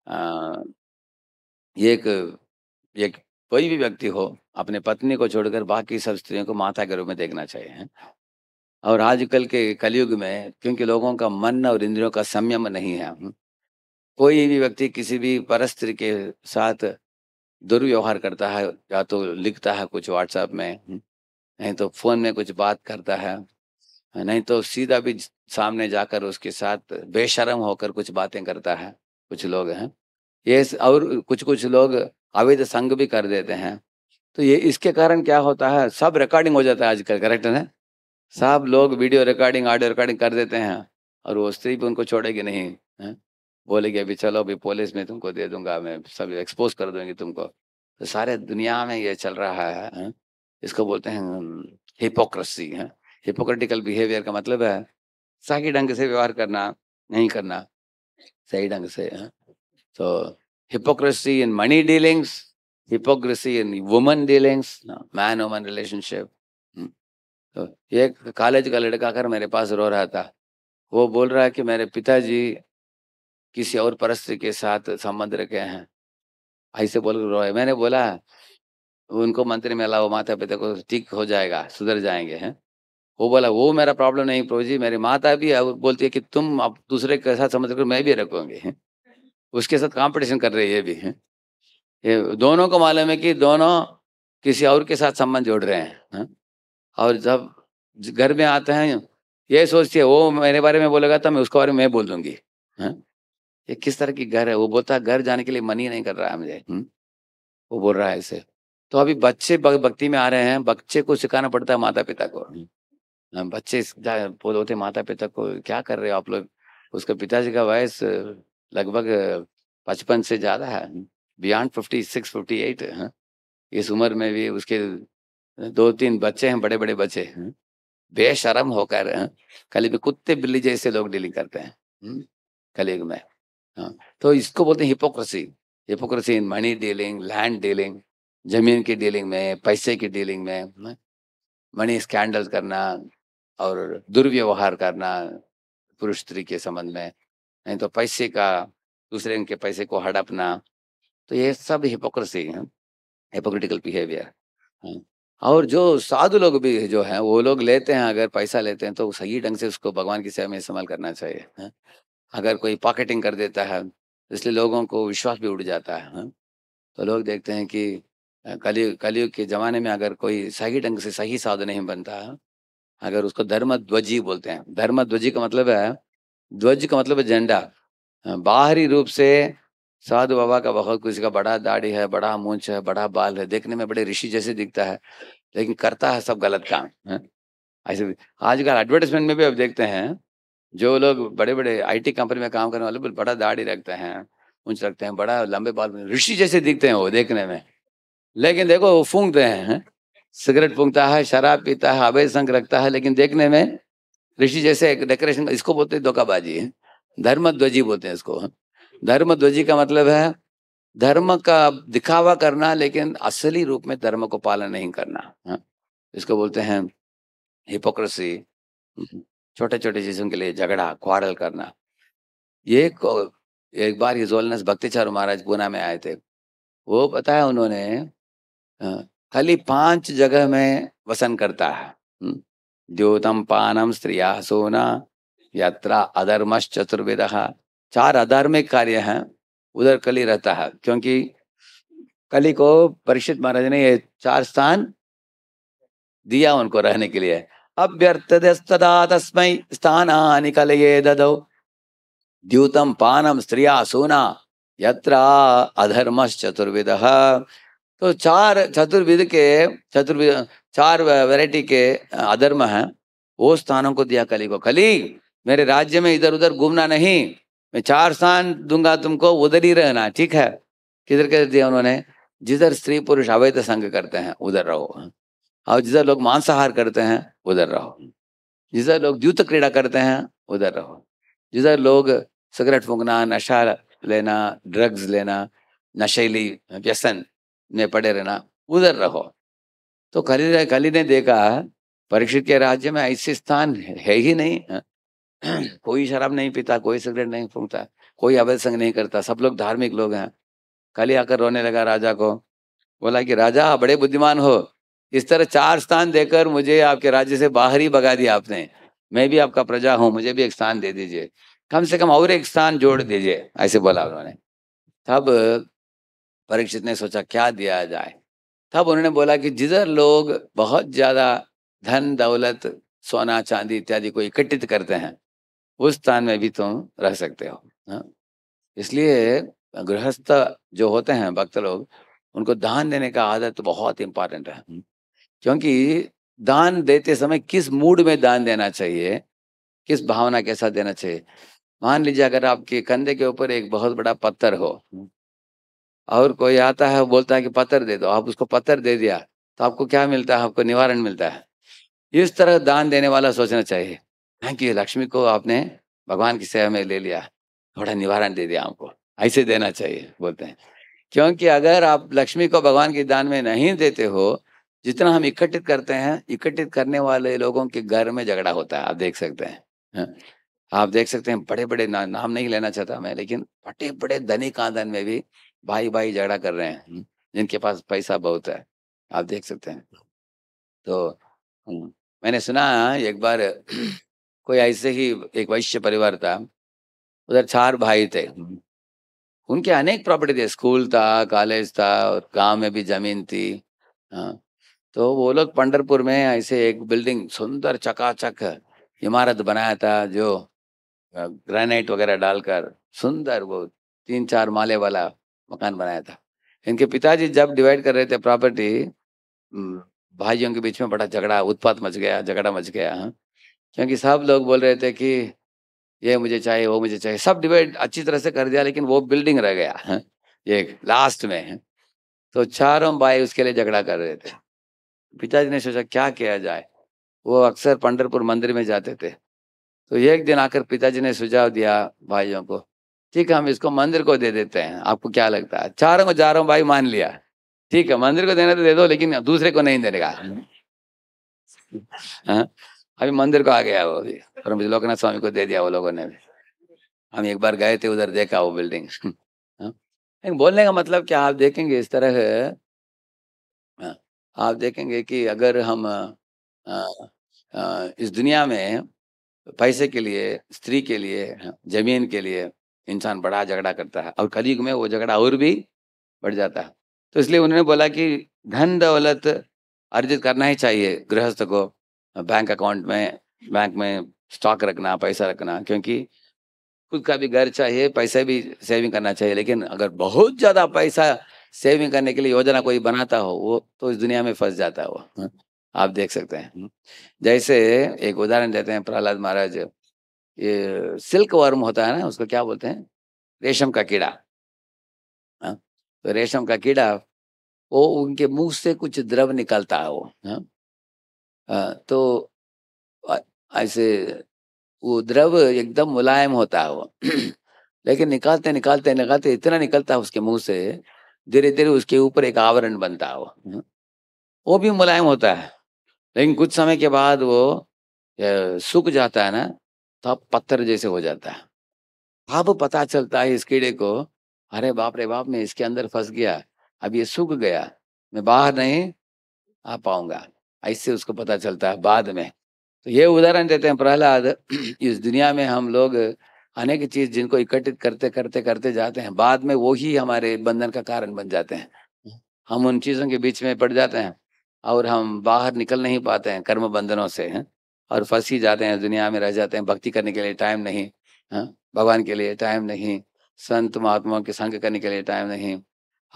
आ, एक एक कोई भी व्यक्ति हो अपने पत्नी को छोड़कर बाकी सब स्त्रियों को माता के रूप में देखना चाहिए हैं। और आजकल के कलयुग में क्योंकि लोगों का मन और इंद्रियों का संयम नहीं है कोई भी व्यक्ति किसी भी परस्त्र के साथ दुर्व्यवहार करता है या तो लिखता है कुछ व्हाट्सएप में नहीं तो फोन में कुछ बात करता है नहीं तो सीधा भी सामने जाकर उसके साथ बेशरम होकर कुछ बातें करता है कुछ लोग हैं ये और कुछ कुछ लोग अवैध संग भी कर देते हैं तो ये इसके कारण क्या होता है सब रिकॉर्डिंग हो जाता है आजकल करेक्ट है सब लोग वीडियो रिकॉर्डिंग ऑडियो रिकॉर्डिंग कर देते हैं और वो स्त्री भी उनको छोड़ेगी नहीं है बोलेगी अभी चलो अभी पुलिस में तुमको दे दूंगा मैं सब एक्सपोज कर दूंगी तुमको तो सारे दुनिया में ये चल रहा है, है? इसको बोलते हैं हिपोक्रेसी हम्म, है हिपोक्रेटिकल बिहेवियर का मतलब है सही ढंग से व्यवहार करना नहीं करना सही ढंग से है? तो hypocrisy in money dealings hypocrisy in woman dealings man woman relationship तो एक कॉलेज का लड़का कर मेरे पास रो रहा था वो बोल रहा है कि मेरे पिताजी किसी और परस्त्री के साथ संबंध रखे हैं ऐसे बोल रो है मैंने बोला उनको मंत्री में अलावा माता पिता को ठीक हो जाएगा सुधर जाएंगे हैं हाँ। वो बोला वो मेरा प्रॉब्लम नहीं प्रभु जी मेरी माता भी है बोलती है कि तुम अब दूसरे के साथ समझ कर मैं भी रखूंगी उसके साथ कंपटीशन कर रही है ये भी है ये दोनों को मालूम है कि दोनों किसी और के साथ संबंध जोड़ रहे हैं है? और जब घर में आते हैं ये सोचती है वो मेरे बारे में बोलेगा तो मैं उसके बारे में मैं बोल दूंगी है? ये किस तरह की घर है वो बोलता है घर जाने के लिए मन ही नहीं कर रहा है मुझे वो बोल रहा है ऐसे तो अभी बच्चे भक्ति में आ रहे हैं बच्चे को सिखाना पड़ता है माता पिता को बच्चे बोल होते माता पिता को क्या कर रहे हो आप लोग उसके पिताजी का वॉयस हाँ। लगभग पचपन से ज्यादा है beyond fifty six fifty eight हाँ। इस उम्र में भी उसके दो तीन बच्चे हैं बड़े बड़े बच्चे हैं हाँ। बेशरम होकर कली में कुत्ते बिल्ली जैसे लोग डीलिंग करते हैं कलयुग में हाँ तो इसको बोलते हैं hypocrisy hypocrisy in money dealing land dealing जमीन की डीलिंग में पैसे की डीलिंग में मनी स्कैंडल करना और दुर्व्यवहार करना पुरुष स्त्री के संबंध में नहीं तो पैसे का दूसरे इनके पैसे को हड़पना तो ये सब हिपोक्रेसी है हिपोक्रिटिकल हाँ। बिहेवियर और जो साधु लोग भी जो हैं वो लोग लेते हैं अगर पैसा लेते हैं तो सही ढंग से उसको भगवान की सेवा में इस्तेमाल करना चाहिए है? हाँ। अगर कोई पॉकेटिंग कर देता है इसलिए लोगों को विश्वास भी उड़ जाता है, है? हाँ। तो लोग देखते हैं कि कलयुग कलयुग के ज़माने में अगर कोई सही ढंग से सही साधु नहीं बनता है अगर उसको धर्म ध्वजी बोलते हैं धर्म ध्वजी का मतलब है ध्वज का मतलब है झंडा बाहरी रूप से साधु बाबा का बहुत कुछ का बड़ा दाढ़ी है बड़ा मूंछ है बड़ा बाल है देखने में बड़े ऋषि जैसे दिखता है लेकिन करता है सब गलत काम है ऐसे आजकल एडवर्टाइजमेंट में भी अब देखते हैं जो लोग बड़े बड़े आईटी कंपनी में काम करने वाले बड़ा दाढ़ी रखते हैं ऊंच रखते हैं बड़ा लंबे बाल ऋषि जैसे दिखते हैं वो देखने में लेकिन देखो वो फूंकते हैं सिगरेट फूंकता है शराब पीता है अवैध संग रखता है लेकिन देखने में ऋषि जैसे डेकोरेशन इसको बोलते हैं धोखाबाजी धर्म ध्वजी बोलते हैं इसको धर्म ध्वजी का मतलब है धर्म का दिखावा करना लेकिन असली रूप में धर्म को पालन नहीं करना हाँ, इसको बोलते हैं हिपोक्रेसी छोटे छोटे चीजों के लिए झगड़ा क्वारल करना ये एक बार ये जोलनस भक्तिचारू महाराज पूना में आए थे वो पता है उन्होंने हाँ, खाली पांच जगह में वसन करता है हम्म। द्योतम पानम स्त्रिया सोना यात्रा अधर्मश चतुर्वेद चार अधार्मिक कार्य हैं उधर कली रहता है क्योंकि कली को परीक्षित महाराज ने ये चार स्थान दिया उनको रहने के लिए अभ्यर्थदा तस्म स्थाना निकलिए ददो द्यूतम पानम स्त्रिया सोना यत्र चतुर्विद तो चार चतुर्विद के चतुर्विद चार वैरायटी के अधर्म है वो स्थानों को दिया कली को कली मेरे राज्य में इधर उधर घूमना नहीं मैं चार स्थान दूंगा तुमको उधर ही रहना ठीक है किधर किधर दिया उन्होंने जिधर स्त्री पुरुष अवैध संघ करते हैं उधर रहो और जिधर लोग मांसाहार करते हैं उधर रहो जिधर लोग द्यूत क्रीड़ा करते हैं उधर रहो जिधर लोग सिगरेट फूकना नशा लेना ड्रग्स लेना नशेली व्यसन में पड़े रहना उधर रहो तो कली कली ने देखा परीक्षित के राज्य में ऐसे स्थान है ही नहीं हाँ। कोई शराब नहीं पीता कोई सिगरेट नहीं फूंकता कोई अवैध संग नहीं करता सब लोग धार्मिक लोग हैं कली आकर रोने लगा राजा को बोला कि राजा बड़े बुद्धिमान हो इस तरह चार स्थान देकर मुझे आपके राज्य से बाहर ही भगा दिया आपने मैं भी आपका प्रजा हूँ मुझे भी एक स्थान दे दीजिए कम से कम और एक स्थान जोड़ दीजिए ऐसे बोला उन्होंने तब परीक्षित ने सोचा क्या दिया जाए तब उन्होंने बोला कि जिधर लोग बहुत ज़्यादा धन दौलत सोना चांदी इत्यादि को इकट्ठित करते हैं उस स्थान में भी तुम रह सकते हो हाँ? इसलिए गृहस्थ जो होते हैं भक्त लोग उनको दान देने का आदत बहुत इंपॉर्टेंट है हम्म। क्योंकि दान देते समय किस मूड में दान देना चाहिए किस भावना के साथ देना चाहिए मान लीजिए अगर आपके कंधे के ऊपर एक बहुत बड़ा पत्थर हो हम्म। और कोई आता है बोलता है कि पत्थर दे दो आप उसको पत्थर दे दिया तो आपको क्या मिलता है आपको निवारण मिलता है इस तरह दान देने वाला सोचना चाहिए थैंक यू लक्ष्मी को आपने भगवान की सेवा में ले लिया थोड़ा निवारण दे दिया हमको ऐसे देना चाहिए बोलते हैं क्योंकि अगर आप लक्ष्मी को भगवान के दान में नहीं देते हो जितना हम इकट्ठित करते हैं इकट्ठित करने वाले लोगों के घर में झगड़ा होता है आप देख सकते हैं हाँ। आप देख सकते हैं बड़े बड़े ना, नाम नहीं लेना चाहता मैं लेकिन बड़े बड़े धनिक आंदन में भी भाई भाई झगड़ा कर रहे हैं हम्म, जिनके पास पैसा बहुत है आप देख सकते हैं हाँ। तो हम्म, मैंने सुना एक बार कोई ऐसे ही एक वैश्य परिवार था उधर चार भाई थे हाँ। हम्म, उनके अनेक प्रॉपर्टी थे स्कूल था कॉलेज था और गांव में भी जमीन थी हाँ तो वो लोग पंडरपुर में ऐसे एक बिल्डिंग सुंदर चकाचक इमारत बनाया था जो ग्रेनाइट वगैरह डालकर सुंदर वो तीन चार माले वाला मकान बनाया था इनके पिताजी जब डिवाइड कर रहे थे प्रॉपर्टी भाइयों के बीच में बड़ा झगड़ा उत्पात मच गया झगड़ा मच गया हाँ क्योंकि सब लोग बोल रहे थे कि ये मुझे चाहिए वो मुझे चाहिए सब डिवाइड अच्छी तरह से कर दिया लेकिन वो बिल्डिंग रह गया है हाँ, ये लास्ट में है हाँ। तो चारों भाई उसके लिए झगड़ा कर रहे थे पिताजी ने सोचा क्या किया जाए वो अक्सर पंडरपुर मंदिर में जाते थे तो एक दिन आकर पिताजी ने सुझाव दिया भाइयों को ठीक है हम इसको मंदिर को दे देते हैं आपको क्या लगता है चारों को चारों भाई मान लिया ठीक है मंदिर को देना तो दे दो लेकिन दूसरे को नहीं देने का हाँ? अभी मंदिर को आ गया वो अभी और मुझे लोकनाथ स्वामी को दे दिया वो लोगों ने भी हम एक बार गए थे उधर देखा वो बिल्डिंग हाँ? बोलने का मतलब क्या आप देखेंगे इस तरह हाँ, आप देखेंगे कि अगर हम आ, आ, इस दुनिया में पैसे के लिए स्त्री के लिए जमीन के लिए इंसान बड़ा झगड़ा करता है और कलयुग में वो झगड़ा और भी बढ़ जाता है तो इसलिए उन्होंने बोला कि धन दौलत अर्जित करना ही चाहिए गृहस्थ को बैंक अकाउंट में बैंक में स्टॉक रखना पैसा रखना क्योंकि खुद का भी घर चाहिए पैसे भी सेविंग करना चाहिए लेकिन अगर बहुत ज़्यादा पैसा सेविंग करने के लिए योजना कोई बनाता हो वो तो इस दुनिया में फंस जाता है वो आप देख सकते हैं जैसे एक उदाहरण देते हैं प्रहलाद महाराज ये सिल्क वर्म होता है ना उसको क्या बोलते हैं रेशम का कीड़ा हा? तो रेशम का कीड़ा वो उनके मुंह से कुछ द्रव निकलता है वो हाँ तो ऐसे वो द्रव एकदम मुलायम होता है वो लेकिन निकालते निकालते निकालते इतना निकलता है उसके मुंह से धीरे धीरे उसके ऊपर एक आवरण बनता है वो हाँ। वो भी मुलायम होता है लेकिन कुछ समय के बाद वो सूख जाता है ना तो आप पत्थर जैसे हो जाता है अब पता चलता है इस कीड़े को अरे बाप रे बाप मैं इसके अंदर फंस गया अब ये सूख गया मैं बाहर नहीं आ पाऊंगा ऐसे उसको पता चलता है बाद में तो ये उदाहरण देते हैं प्रहलाद इस दुनिया में हम लोग अनेक चीज जिनको इकट्ठित करते करते करते जाते हैं बाद में वो ही हमारे बंधन का कारण बन जाते हैं हम उन चीजों के बीच में पड़ जाते हैं और हम बाहर निकल नहीं पाते हैं कर्म बंधनों से हैं और फंस ही जाते हैं दुनिया में रह जाते हैं भक्ति करने के लिए टाइम नहीं हाँ, भगवान के लिए टाइम नहीं संत महात्माओं के संग करने के लिए टाइम नहीं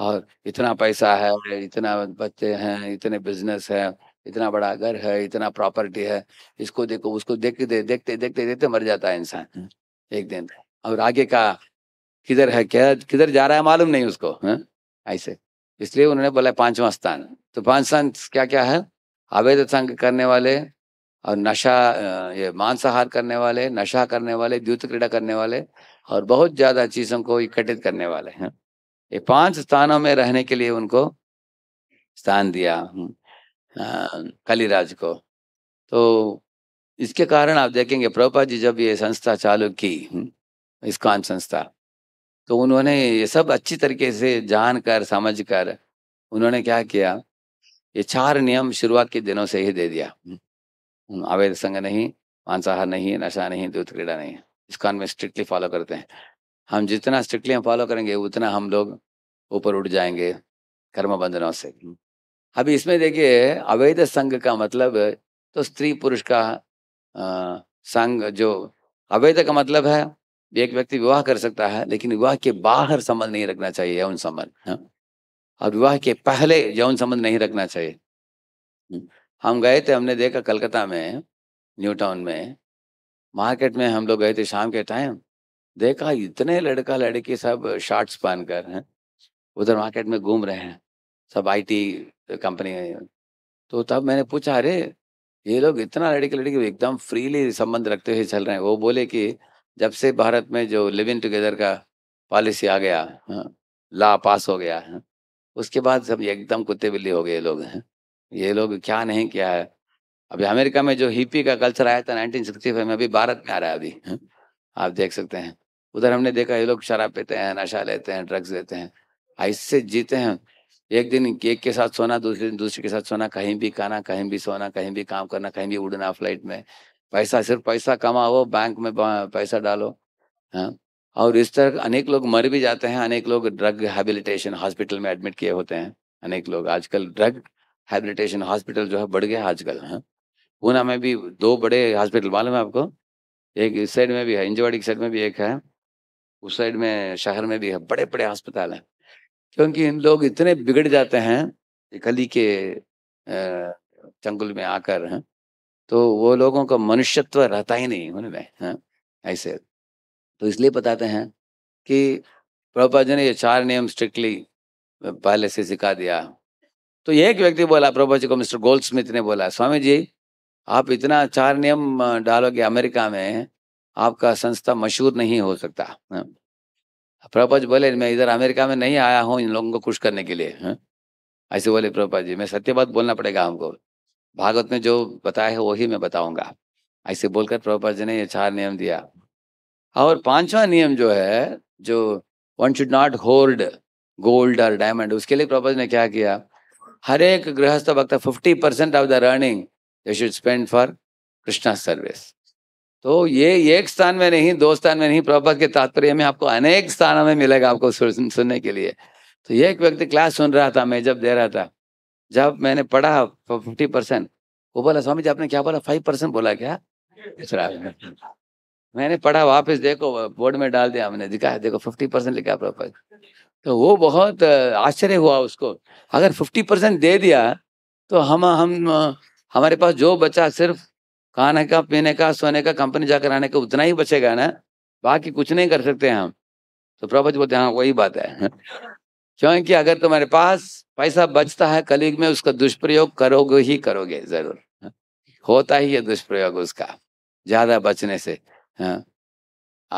और इतना पैसा है इतना बच्चे हैं इतने बिजनेस है इतना बड़ा घर है इतना प्रॉपर्टी है इसको देखो उसको देखते दे, देखते देखते देखते मर जाता है इंसान हाँ। एक दिन और आगे का किधर है क्या किधर जा रहा है मालूम नहीं उसको हाँ, ऐसे इसलिए उन्होंने बोला पांचवा स्थान तो पांच स्थान क्या क्या है अवैध संग करने वाले और नशा ये मांसाहार करने वाले नशा करने वाले द्युत क्रीड़ा करने वाले और बहुत ज्यादा चीजों को इकट्ठित करने वाले हैं ये पांच स्थानों में रहने के लिए उनको स्थान दिया हम्म, कलिराज को तो इसके कारण आप देखेंगे प्रभुपा जी जब ये संस्था चालू की हम्म, इसकान संस्था तो उन्होंने ये सब अच्छी तरीके से जान कर समझ कर उन्होंने क्या किया ये चार नियम शुरुआत के दिनों से ही दे दिया हम्म। अवैध संग नहीं मांसाहार नहीं नशा नहीं दूध क्रीड़ा नहीं इस कान में स्ट्रिक्टली फॉलो करते हैं हम जितना स्ट्रिक्टली हम फॉलो करेंगे उतना हम लोग ऊपर उठ जाएंगे कर्म बंधनों से अभी इसमें देखिए अवैध संघ का मतलब तो स्त्री पुरुष का संग जो अवैध का मतलब है एक व्यक्ति विवाह कर सकता है लेकिन विवाह के बाहर संबंध नहीं रखना चाहिए यौन संबंध हाँ। और विवाह के पहले यौन संबंध नहीं रखना चाहिए हम गए थे हमने देखा कलकत्ता में न्यू टाउन में मार्केट में हम लोग गए थे शाम के टाइम देखा इतने लड़का लड़की सब शर्ट्स पहनकर हैं उधर मार्केट में घूम रहे हैं सब आईटी कंपनी तो तब मैंने पूछा अरे ये लोग इतना लड़के लड़के एकदम फ्रीली संबंध रखते हुए चल रहे हैं वो बोले कि जब से भारत में जो लिविंग टुगेदर का पॉलिसी आ गया हाँ, ला पास हो गया है उसके बाद सब एकदम कुत्ते बिल्ली हो गए लोग हैं ये लोग क्या नहीं किया है अभी अमेरिका में जो हिपी का कल्चर आया था 1965 में अभी भारत में आ रहा है अभी आप देख सकते हैं उधर हमने देखा ये लोग शराब पीते हैं नशा लेते हैं ड्रग्स लेते हैं ऐसे जीते हैं एक दिन एक के साथ सोना दूसरे दिन दूसरे के साथ सोना कहीं भी खाना कहीं भी सोना कहीं भी काम करना कहीं भी उड़ना फ्लाइट में पैसा सिर्फ पैसा कमाओ बैंक में पैसा डालो हाँ और इस तरह अनेक लोग मर भी जाते हैं अनेक लोग ड्रग हैबिलिटेशन हॉस्पिटल में एडमिट किए होते हैं अनेक लोग आजकल ड्रग हैबिलिटेशन हॉस्पिटल जो है बढ़ गया आजकल हाँ पूना में भी दो बड़े हॉस्पिटल मालूम है आपको एक इस साइड में भी है इंजवाड़ी की साइड में भी एक है उस साइड में शहर में भी है बड़े बड़े अस्पताल हैं क्योंकि इन लोग इतने बिगड़ जाते हैं गली के चंगुल में आकर हैं तो वो लोगों का मनुष्यत्व रहता ही नहीं उनमें हाँ ऐसे तो इसलिए बताते हैं कि प्रभुपा जी ने ये चार नियम स्ट्रिक्टली पहले से सिखा दिया तो एक व्यक्ति बोला प्रभु जी को मिस्टर गोल्ड स्मिथ ने बोला स्वामी जी आप इतना चार नियम डालोगे अमेरिका में आपका संस्था मशहूर नहीं हो सकता हाँ। प्रभा जी बोले मैं इधर अमेरिका में नहीं आया हूँ इन लोगों को खुश करने के लिए हाँ। ऐसे बोले प्रभा जी मैं सत्य बात बोलना पड़ेगा हमको भागवत में जो बताया है वही मैं बताऊंगा ऐसे बोलकर प्रभा जी ने ये चार नियम दिया और पांचवा नियम जो है जो one should not hold gold और डायमंड उसके लिए प्रभा जी ने क्या किया हर Hare Grihastha Bhakta, 50% of the earning they should spend for Krishna service तो ये एक स्थान में नहीं दो स्थान में नहीं प्रभुपद के तात्पर्य में आपको अनेक स्थानों में मिलेगा आपको सुन, सुनने के लिए तो ये एक व्यक्ति क्लास सुन रहा था मैं जब दे रहा था जब मैंने पढ़ा फिफ्टी परसेंट वो बोला स्वामी जी आपने क्या बोला फाइव परसेंट बोला क्या मैंने पढ़ा वापस देखो बोर्ड में डाल दिया हमने दिखाया देखो फिफ्टी परसेंट लिखा प्रभुपद तो वो बहुत आश्चर्य हुआ उसको अगर फिफ्टी परसेंट दे दिया तो हम हम हमारे पास जो बचा सिर्फ खाने का पीने का सोने का कंपनी जाकर आने का उतना ही बचेगा ना बाकी कुछ नहीं कर सकते हम तो प्रभा जी बोलते हाँ वही बात है क्योंकि अगर तुम्हारे पास पैसा बचता है कलीग में उसका दुष्प्रयोग करोगे ही करोगे जरूर होता ही है दुष्प्रयोग उसका ज्यादा बचने से हाँ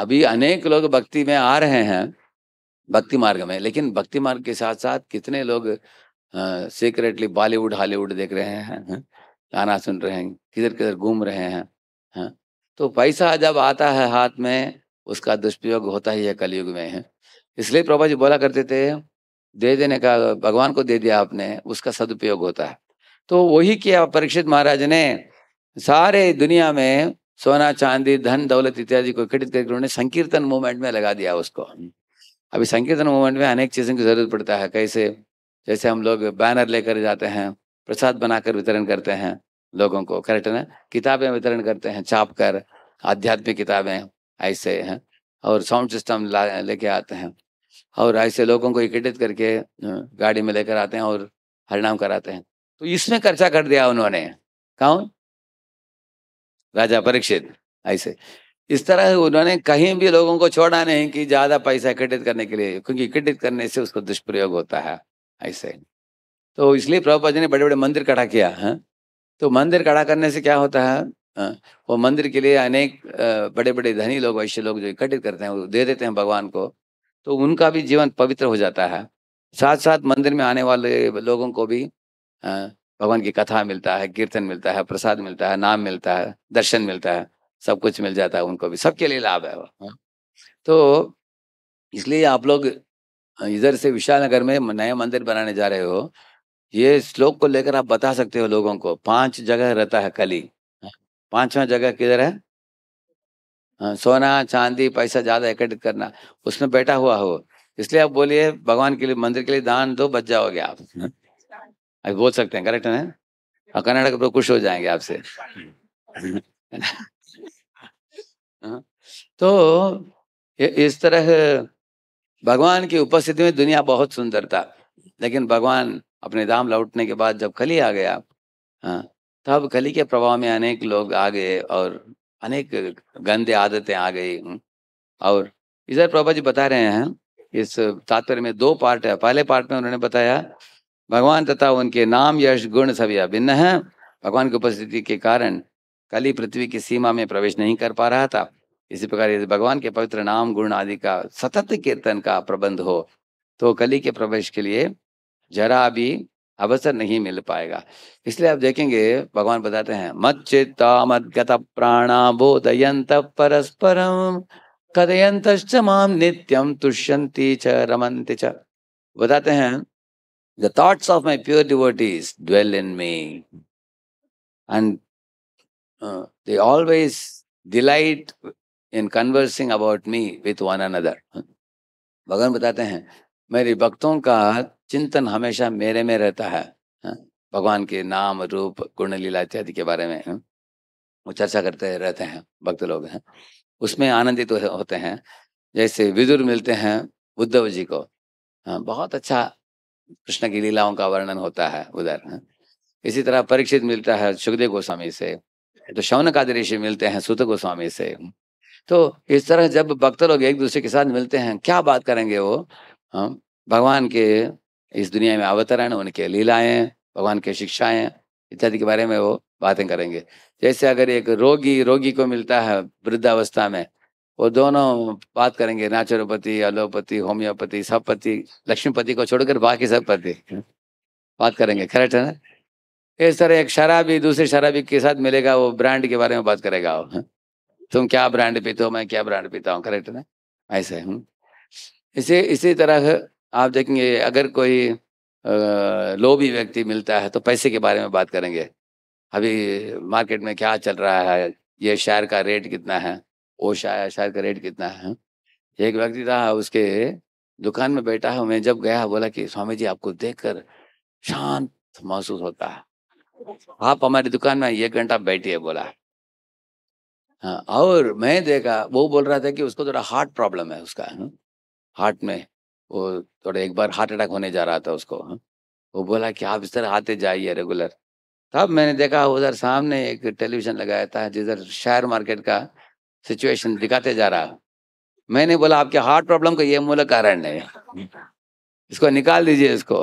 अभी अनेक लोग भक्ति में आ रहे हैं भक्ति मार्ग में लेकिन भक्ति मार्ग के साथ साथ कितने लोग सीक्रेटली बॉलीवुड हॉलीवुड देख रहे हैं गाना सुन रहे हैं किधर किधर घूम रहे हैं है? तो पैसा जब आता है हाथ में उसका दुष्प्रयोग होता ही है कलयुग में है इसलिए प्रभा जी बोला करते थे दे देने का भगवान को दे दिया आपने उसका सदुपयोग होता है तो वही किया परीक्षित महाराज ने सारे दुनिया में सोना चांदी धन दौलत इत्यादि को इकट्ठित करके उन्होंने संकीर्तन मूवमेंट में लगा दिया उसको अभी संकीर्तन मूवमेंट में अनेक चीज़ों की ज़रूरत पड़ता है कैसे जैसे हम लोग बैनर लेकर जाते हैं प्रसाद बनाकर वितरण करते हैं लोगों को करेक्ट ना किताबें वितरण करते हैं छाप कर आध्यात्मिक किताबें ऐसे हैं और साउंड सिस्टम ला लेके आते हैं और ऐसे लोगों को इकट्ठित करके गाड़ी में लेकर आते हैं और हरिणाम कराते हैं तो इसमें खर्चा कर दिया उन्होंने कौन राजा परीक्षित ऐसे इस तरह उन्होंने कहीं भी लोगों को छोड़ा नहीं कि ज़्यादा पैसा एकत्रित करने के लिए क्योंकि एकत्रित करने से उसको दुष्प्रयोग होता है ऐसे तो इसलिए प्रभुपा जी ने बड़े बड़े मंदिर खड़ा किया है हाँ। तो मंदिर खड़ा करने से क्या होता है हाँ, वो मंदिर के लिए अनेक बड़े बड़े धनी लोग ऐसे लोग जो इकट्ठित करते हैं वो दे देते हैं भगवान को तो उनका भी जीवन पवित्र हो जाता है साथ साथ मंदिर में आने वाले लोगों को भी हाँ, भगवान की कथा मिलता है कीर्तन मिलता है प्रसाद मिलता है नाम मिलता है दर्शन मिलता है सब कुछ मिल जाता है उनको भी सबके लिए लाभ है वो हाँ। तो इसलिए आप लोग इधर से विशालनगर में नए मंदिर बनाने जा रहे हो ये श्लोक को लेकर आप बता सकते हो लोगों को पांच जगह रहता है कली हाँ। पांचवा जगह किधर है सोना चांदी पैसा ज्यादा एकत्रित करना उसमें बैठा हुआ हो इसलिए आप बोलिए भगवान के लिए मंदिर के लिए दान दो बच जाओगे आप हाँ। बोल सकते हैं करेक्ट है कर्नाटक खुश हो जाएंगे आपसे हाँ, हाँ। तो इस तरह भगवान की उपस्थिति में दुनिया बहुत सुंदर था लेकिन भगवान अपने धाम लौटने के बाद जब खली आ गया हाँ, तब खली के प्रभाव में अनेक लोग आ गए और अनेक गंदे आदतें आ गई और इधर प्रभा जी बता रहे हैं इस तात्पर्य में दो पार्ट है पहले पार्ट में उन्होंने बताया भगवान तथा उनके नाम यश गुण सभी अभिन्न है भगवान की उपस्थिति के कारण कली पृथ्वी की सीमा में प्रवेश नहीं कर पा रहा था इसी प्रकार यदि भगवान के पवित्र नाम गुण आदि का सतत कीर्तन का प्रबंध हो तो कली के प्रवेश के लिए जरा भी अवसर नहीं मिल पाएगा इसलिए आप देखेंगे भगवान बताते हैं मत चित्ता मत प्राणा बोधयंत परस्परम कदयंत माम नित्यम तुष्यंती च रमंती च बताते हैं the thoughts of my pure devotees dwell in me and they uh, they always delight in conversing about me with one another. भगवान बताते हैं मेरे भक्तों का चिंतन हमेशा मेरे में रहता है हाँ? भगवान के नाम रूप गुण लीला इत्यादि के बारे में हाँ? वो चर्चा करते रहते हैं भक्त लोग हैं हाँ? उसमें आनंदित होते हैं जैसे विदुर मिलते हैं उद्धव जी को बहुत अच्छा कृष्ण की लीलाओं का वर्णन होता है उधर इसी तरह परीक्षित मिलता है सुखदेव गोस्वामी से तो शौनक आदि ऋषि मिलते हैं सुत गोस्वामी से तो इस तरह जब भक्त लोग एक दूसरे के साथ मिलते हैं क्या बात करेंगे वो हम हाँ, भगवान के इस दुनिया में अवतरण उनके लीलाएं भगवान के शिक्षाएं इत्यादि के बारे में वो बातें करेंगे जैसे अगर एक रोगी रोगी को मिलता है वृद्धावस्था में वो दोनों बात करेंगे नेचुरोपैथी एलोपैथी होम्योपैथी सब पति लक्ष्मीपति को छोड़कर बाकी सब पति बात करेंगे करेक्ट है ना इस तरह एक शराबी दूसरे शराबी के साथ मिलेगा वो ब्रांड के बारे में बात करेगा तुम क्या ब्रांड पीते हो मैं क्या ब्रांड पीता हूँ करेक्ट ना ऐसे हूँ हम्म। इसी इसी तरह आप देखेंगे अगर कोई लोभी व्यक्ति मिलता है तो पैसे के बारे में बात करेंगे अभी मार्केट में क्या चल रहा है ये शेयर का रेट कितना है वो शायर शेयर का रेट कितना है एक व्यक्ति था उसके दुकान में बैठा है मैं जब गया बोला कि स्वामी जी आपको देखकर शांत महसूस होता है आप हमारी दुकान में एक घंटा बैठिए बोला हाँ, और मैं देखा वो बोल रहा था कि उसको थोड़ा हार्ट प्रॉब्लम है उसका हा? हार्ट में वो थोड़ा एक बार हार्ट अटैक होने जा रहा था उसको हा? वो बोला कि आप इस तरह आते जाइए रेगुलर तब मैंने देखा उधर सामने एक टेलीविजन लगाया था जिधर शेयर मार्केट का सिचुएशन दिखाते जा रहा मैंने बोला आपके हार्ट प्रॉब्लम का ये मूल कारण है इसको निकाल दीजिए इसको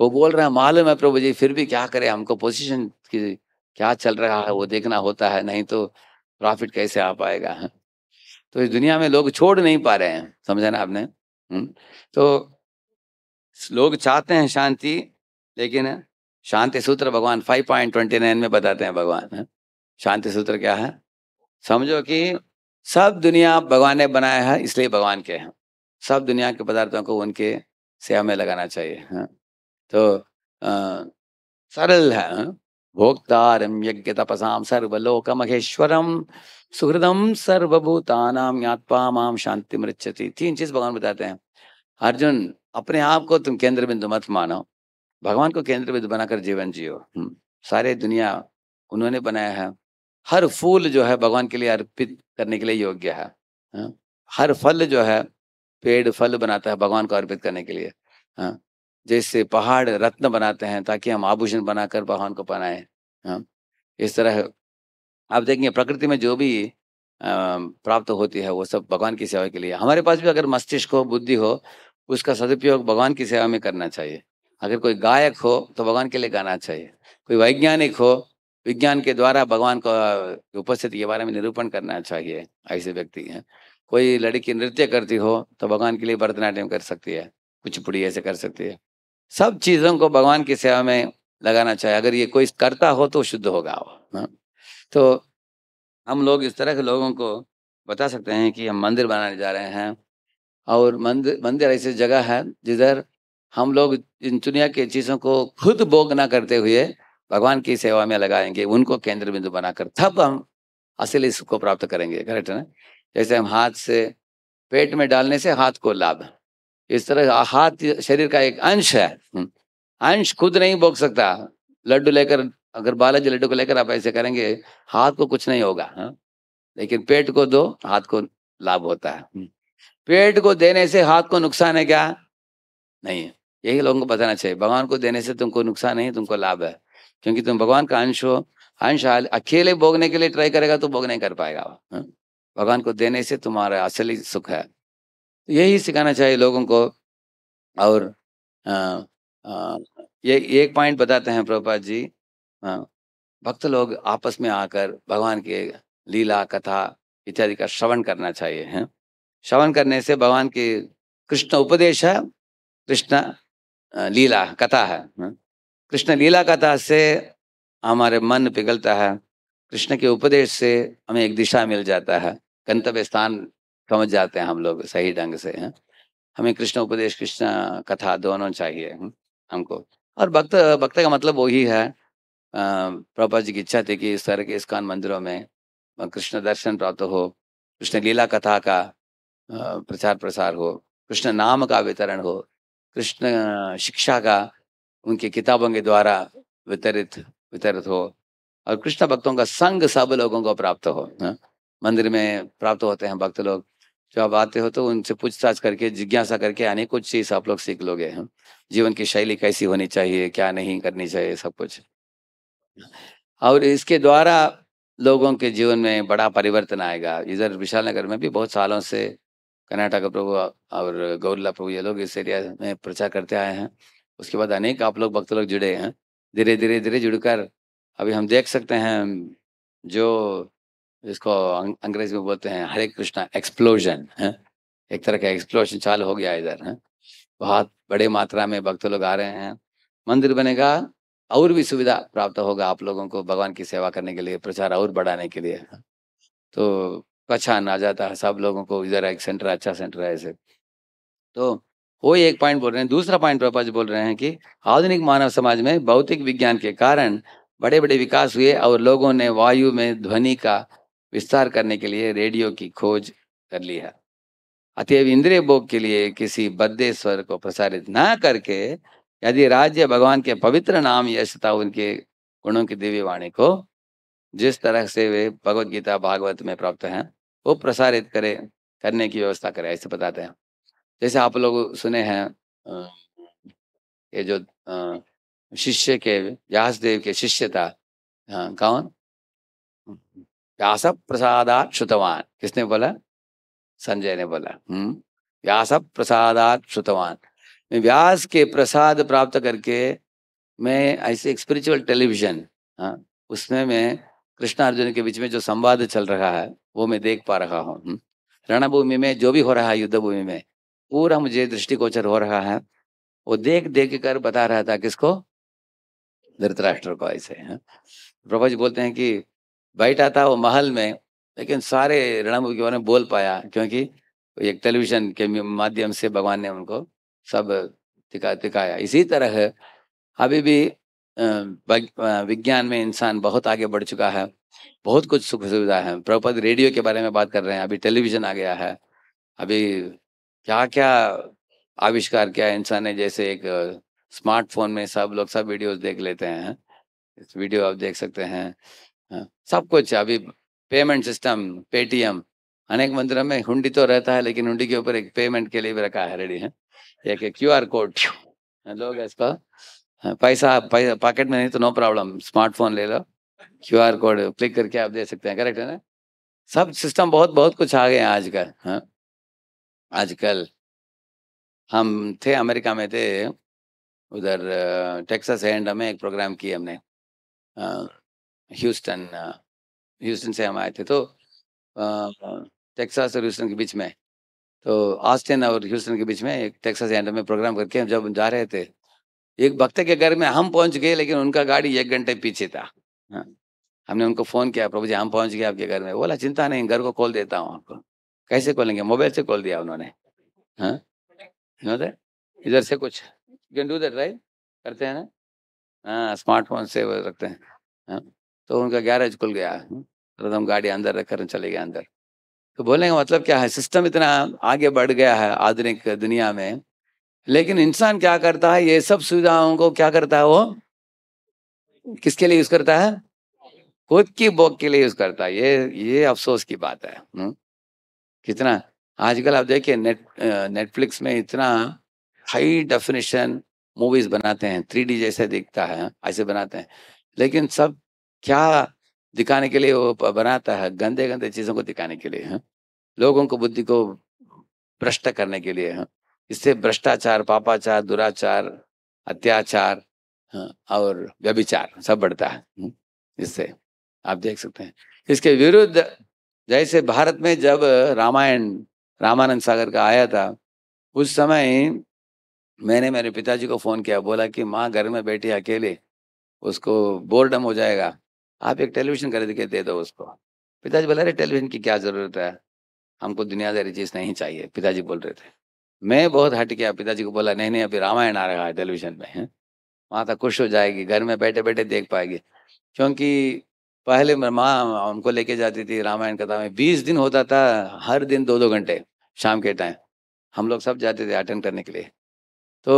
वो बोल रहे हैं मालूम है प्रभु जी फिर भी क्या करें हमको पोजीशन की क्या चल रहा है वो देखना होता है नहीं तो प्रॉफिट कैसे आ पाएगा तो इस दुनिया में लोग छोड़ नहीं पा रहे हैं समझा ना आपने हम्म, तो लोग चाहते हैं शांति लेकिन शांति सूत्र भगवान 5.29 में बताते हैं भगवान शांति सूत्र क्या है समझो कि सब दुनिया भगवान ने बनाया है इसलिए भगवान के हैं सब दुनिया के पदार्थों को उनके सेवा में लगाना चाहिए हाँ तो आ, सरल है भोक्तार यज्ञ तपसाम सर्वलोक महेश्वरम सुहृदम सर्वभूतानाम ज्ञातवा माम शांति मृच्छति तीन चीज भगवान बताते हैं अर्जुन अपने आप को तुम केंद्र बिंदु मत मानो भगवान को केंद्र बिंदु बनाकर जीवन जियो हम्म, सारे दुनिया उन्होंने बनाया है हर फूल जो है भगवान के लिए अर्पित करने के लिए योग्य है हाँ। हर फल जो है पेड़ फल बनाता है भगवान को अर्पित करने के लिए हाँ जैसे पहाड़ रत्न बनाते हैं ताकि हम आभूषण बनाकर भगवान को पहनाएं हाँ इस तरह आप देखेंगे प्रकृति में जो भी प्राप्त होती है वो सब भगवान की सेवा के लिए हमारे पास भी अगर मस्तिष्क हो बुद्धि हो उसका सदुपयोग भगवान की सेवा में करना चाहिए अगर कोई गायक हो तो भगवान के लिए गाना चाहिए कोई वैज्ञानिक हो विज्ञान के द्वारा भगवान को उपस्थिति के बारे में निरूपण करना चाहिए ऐसे व्यक्ति हैं कोई लड़की नृत्य करती हो तो भगवान के लिए भरतनाट्यम कर सकती है कुछ पुड़ी ऐसे कर सकती है सब चीजों को भगवान की सेवा में लगाना चाहिए अगर ये कोई करता हो तो शुद्ध होगा वो हाँ। तो हम लोग इस तरह के लोगों को बता सकते हैं कि हम मंदिर बनाने जा रहे हैं और मंदिर मंदिर ऐसी जगह है जिधर हम लोग इन दुनिया की चीज़ों को खुद भोग ना करते हुए भगवान की सेवा में लगाएंगे उनको केंद्र बिंदु बनाकर तब हम असली सुख को प्राप्त करेंगे करेक्ट ना जैसे हम हाथ से पेट में डालने से हाथ को लाभ इस तरह हाथ शरीर का एक अंश है हम्म। अंश खुद नहीं भोग सकता लड्डू लेकर अगर बालाजी लड्डू को लेकर आप ऐसे करेंगे हाथ को कुछ नहीं होगा हा? लेकिन पेट को दो हाथ को लाभ होता है हम्म। पेट को देने से हाथ को नुकसान है क्या नहीं यही लोगों को बताना चाहिए भगवान को देने से तुमको नुकसान नहीं तुमको लाभ है क्योंकि तुम भगवान का अंश हो अंश अकेले भोगने के लिए ट्राई करेगा तो भोग नहीं कर पाएगा हाँ। भगवान को देने से तुम्हारा असली सुख है तो यही सिखाना चाहिए लोगों को और आ, आ, ये एक पॉइंट बताते हैं प्रभुपाद जी आ, भक्त लोग आपस में आकर भगवान के लीला कथा इत्यादि का श्रवण करना चाहिए हैं श्रवण करने से भगवान की कृष्ण उपदेश है कृष्ण लीला कथा है कृष्ण लीला कथा से हमारे मन पिघलता है कृष्ण के उपदेश से हमें एक दिशा मिल जाता है गंतव्य स्थान समझ जाते हैं हम लोग सही ढंग से हैं हमें कृष्ण उपदेश कृष्ण कथा दोनों चाहिए हम्म, हमको और भक्त भक्त का मतलब वही है प्रभा जी की इच्छा थी कि इस तरह के इस्कान मंदिरों में कृष्ण दर्शन प्राप्त हो कृष्ण लीला कथा का प्रचार प्रसार हो कृष्ण नाम का वितरण हो कृष्ण शिक्षा का उनकी किताबों के द्वारा वितरित वितरित हो और कृष्ण भक्तों का संग सब लोगों को प्राप्त हो मंदिर में प्राप्त होते हैं भक्त लोग जो आप आते हो तो उनसे पूछताछ करके जिज्ञासा करके अनेक कुछ चीज आप लोग सीख लोगे हैं हाँ। जीवन की शैली कैसी होनी चाहिए क्या नहीं करनी चाहिए सब कुछ और इसके द्वारा लोगों के जीवन में बड़ा परिवर्तन आएगा इधर विशाल नगर में भी बहुत सालों से कर्नाटक प्रभु और गौरला प्रभु ये लोग इस एरिया में प्रचार करते आए हैं उसके बाद अनेक आप लोग भक्त लोग जुड़े हैं धीरे धीरे धीरे जुड़कर अभी हम देख सकते हैं जो जिसको अंग्रेजी में बोलते हैं हरे कृष्णा एक्सप्लोजन है एक तरह का एक्सप्लोजन चाल हो गया इधर है बहुत बड़े मात्रा में भक्त लोग आ रहे हैं मंदिर बनेगा और भी सुविधा प्राप्त होगा आप लोगों को भगवान की सेवा करने के लिए प्रचार और बढ़ाने के लिए तो अच्छा आ जाता है सब लोगों को इधर एक सेंटर अच्छा सेंटर है ऐसे तो वो एक पॉइंट बोल रहे हैं दूसरा पॉइंट पापा जी बोल रहे हैं कि आधुनिक मानव समाज में भौतिक विज्ञान के कारण बड़े बड़े विकास हुए और लोगों ने वायु में ध्वनि का विस्तार करने के लिए रेडियो की खोज कर ली है अतएव इंद्रिय भोग के लिए किसी बद्दे स्वर को प्रसारित ना करके यदि राज्य भगवान के पवित्र नाम यश था उनके गुणों की दिव्य वाणी को जिस तरह से वे भगवत गीता भागवत में प्राप्त हैं वो प्रसारित करे करने की व्यवस्था करे ऐसे बताते हैं जैसे आप लोग सुने हैं ये जो शिष्य के व्यासदेव के शिष्य था हाँ, कौन व्यास प्रसादात श्रुतवान किसने बोला संजय ने बोला हम्म व्यास प्रसादात श्रुतवान मैं व्यास के प्रसाद प्राप्त करके मैं ऐसे स्पिरिचुअल टेलीविजन हाँ उसमें मैं कृष्ण अर्जुन के बीच में जो संवाद चल रहा है वो मैं देख पा रहा हूँ हम्म। रणभूमि में जो भी हो रहा है युद्ध भूमि में पूरा मुझे दृष्टिगोचर हो रहा है वो देख देख कर बता रहा था किसको धृतराष्ट्र को ऐसे है हाँ। प्रभा जी बोलते हैं कि बैठा था वो महल में लेकिन सारे रणमुख के बारे में बोल पाया क्योंकि एक टेलीविजन के माध्यम से भगवान ने उनको सब दिखा दिखाया इसी तरह अभी भी विज्ञान में इंसान बहुत आगे बढ़ चुका है बहुत कुछ सुख सुविधा है प्रपद रेडियो के बारे में बात कर रहे हैं अभी टेलीविजन आ गया है अभी क्या क्या आविष्कार किया इंसान ने जैसे एक स्मार्टफोन में सब लोग सब वीडियोस देख लेते हैं वीडियो आप देख सकते हैं हाँ। सब कुछ अभी पेमेंट सिस्टम पेटीएम अनेक मंदिरों में हुंडी तो रहता है लेकिन हुंडी के ऊपर एक पेमेंट के लिए भी रखा है रेडी है हाँ। एक क्यू आर कोड लोग इसको पैसा पॉकेट में नहीं तो नो प्रॉब्लम स्मार्टफोन ले लो क्यू आर कोड क्लिक करके आप दे सकते हैं करेक्ट है ना सब सिस्टम बहुत बहुत कुछ आ गए हैं आजकल हाँ आजकल हम थे अमेरिका में थे उधर टेक्सास एंड में एक प्रोग्राम किया हमने हाँ। ह्यूस्टन ह्यूस्टन से हम आए थे तो टेक्सास और ह्यूस्टन के बीच में तो आस्टिन और ह्यूस्टन के बीच में एक टेक्सास एंड में प्रोग्राम करके हम जब जा रहे थे एक भक्त के घर में हम पहुंच गए लेकिन उनका गाड़ी एक घंटे पीछे था हाँ। हमने उनको फ़ोन किया प्रभु जी हम पहुंच गए आपके घर में बोला चिंता नहीं घर को खोल देता हूँ आपको कैसे खोलेंगे मोबाइल से खोल दिया उन्होंने हाँ। इधर से कुछ you can do that right करते हैं ना हाँ स्मार्टफोन से रखते हैं हाँ। तो उनका गैरेज खुल गया तो हम गाड़ी अंदर रखकर चले गए अंदर तो बोलेंगे मतलब क्या है सिस्टम इतना आगे बढ़ गया है आधुनिक दुनिया में लेकिन इंसान क्या करता है ये सब सुविधाओं को क्या करता है वो किसके लिए यूज करता है खुद की बोक के लिए यूज करता है ये ये अफसोस की बात है कितना आजकल आप देखिए नेट नेटफ्लिक्स में इतना हाई डेफिनेशन मूवीज बनाते हैं थ्री जैसे दिखता है ऐसे बनाते हैं लेकिन सब क्या दिखाने के लिए वो बनाता है गंदे गंदे चीज़ों को दिखाने के लिए है हाँ? लोगों को बुद्धि को भ्रष्ट करने के लिए है हाँ? इससे भ्रष्टाचार पापाचार दुराचार अत्याचार हाँ? और व्यभिचार सब बढ़ता है इससे आप देख सकते हैं इसके विरुद्ध जैसे भारत में जब रामायण रामानंद सागर का आया था उस समय मैंने मेरे पिताजी को फ़ोन किया बोला कि माँ घर में बैठी अकेले उसको बोर्डम हो जाएगा आप एक टेलीविजन खरीद के दे दो उसको पिताजी बोला अरे टेलीविजन की क्या जरूरत है हमको दुनियादारी चीज नहीं चाहिए पिताजी बोल रहे थे मैं बहुत हट गया पिताजी को बोला नहीं नहीं अभी रामायण आ रहा है टेलीविजन में माता तो खुश हो जाएगी घर में बैठे बैठे देख पाएगी क्योंकि पहले माँ उनको लेके जाती थी रामायण कथा में बीस दिन होता था हर दिन दो दो घंटे शाम के टाइम हम लोग सब जाते थे अटेंड करने के लिए तो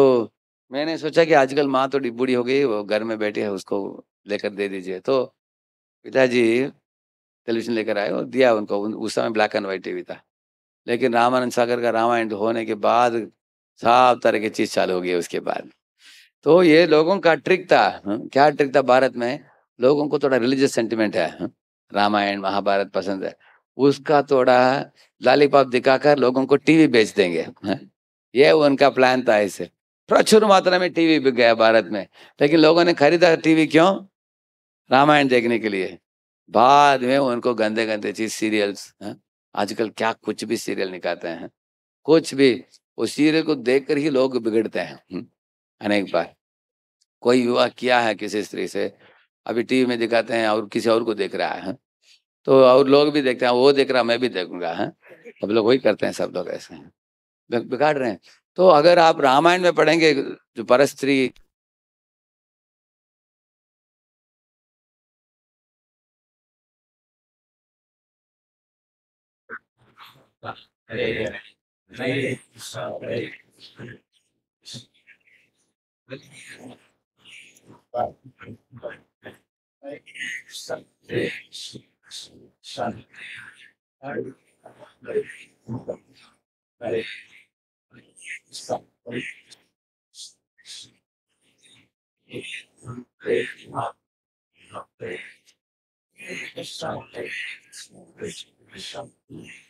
मैंने सोचा कि आजकल माँ तो बूढ़ी हो गई वो घर में बैठी है उसको लेकर दे दीजिए तो पिताजी टेलीविजन लेकर आए और दिया उनको उस समय ब्लैक एंड वाइट टीवी था लेकिन रामानंद सागर का रामायण होने के बाद सब तरह की चीज चालू हो गई उसके बाद तो ये लोगों का ट्रिक था हाँ। क्या ट्रिक था भारत में लोगों को थोड़ा रिलीजियस सेंटिमेंट है हाँ। रामायण महाभारत पसंद है उसका थोड़ा लालीपॉप दिखाकर लोगों को टीवी बेच देंगे हाँ। ये उनका प्लान था इसे प्रचुर मात्रा में टीवी बिक गया भारत में लेकिन लोगों ने खरीदा टीवी क्यों रामायण देखने के लिए बाद में उनको गंदे गंदे चीज सीरियल्स हैं हाँ, आजकल क्या कुछ भी सीरियल निकालते हैं हाँ। कुछ भी उस सीरियल को देखकर ही लोग बिगड़ते हैं हम्म, अनेक बार कोई विवाह किया है किसी स्त्री से अभी टीवी में दिखाते हैं और किसी और को देख रहा है हाँ। तो और लोग भी देखते हैं वो देख रहा मैं भी देखूंगा है सब लोग वही करते हैं सब लोग ऐसे हैं बिगाड़ रहे हैं तो अगर आप रामायण में पढ़ेंगे जो परस्त्री Sunday, Sunday, Sunday.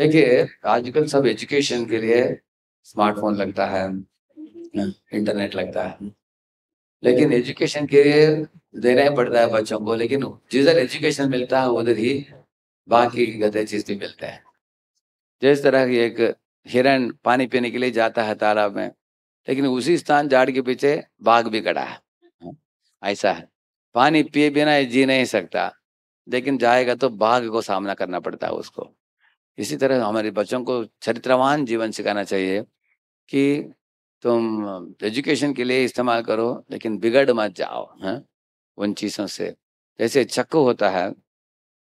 देखिए आजकल सब एजुकेशन के लिए स्मार्टफोन लगता है इंटरनेट लगता है लेकिन एजुकेशन के लिए देना ही पड़ता है बच्चों को लेकिन जिधर एजुकेशन मिलता है उधर ही बाकी गते चीज भी मिलते हैं जिस तरह की एक हिरण पानी पीने के लिए जाता है तालाब में लेकिन उसी स्थान झाड़ के पीछे बाघ भी कड़ा है ऐसा है पानी पिए बिना जी नहीं सकता लेकिन जाएगा तो बाघ को सामना करना पड़ता है उसको इसी तरह हमारे बच्चों को चरित्रवान जीवन सिखाना चाहिए कि तुम एजुकेशन के लिए इस्तेमाल करो लेकिन बिगड़ मत जाओ हैं हाँ, उन चीज़ों से जैसे चक्कू होता है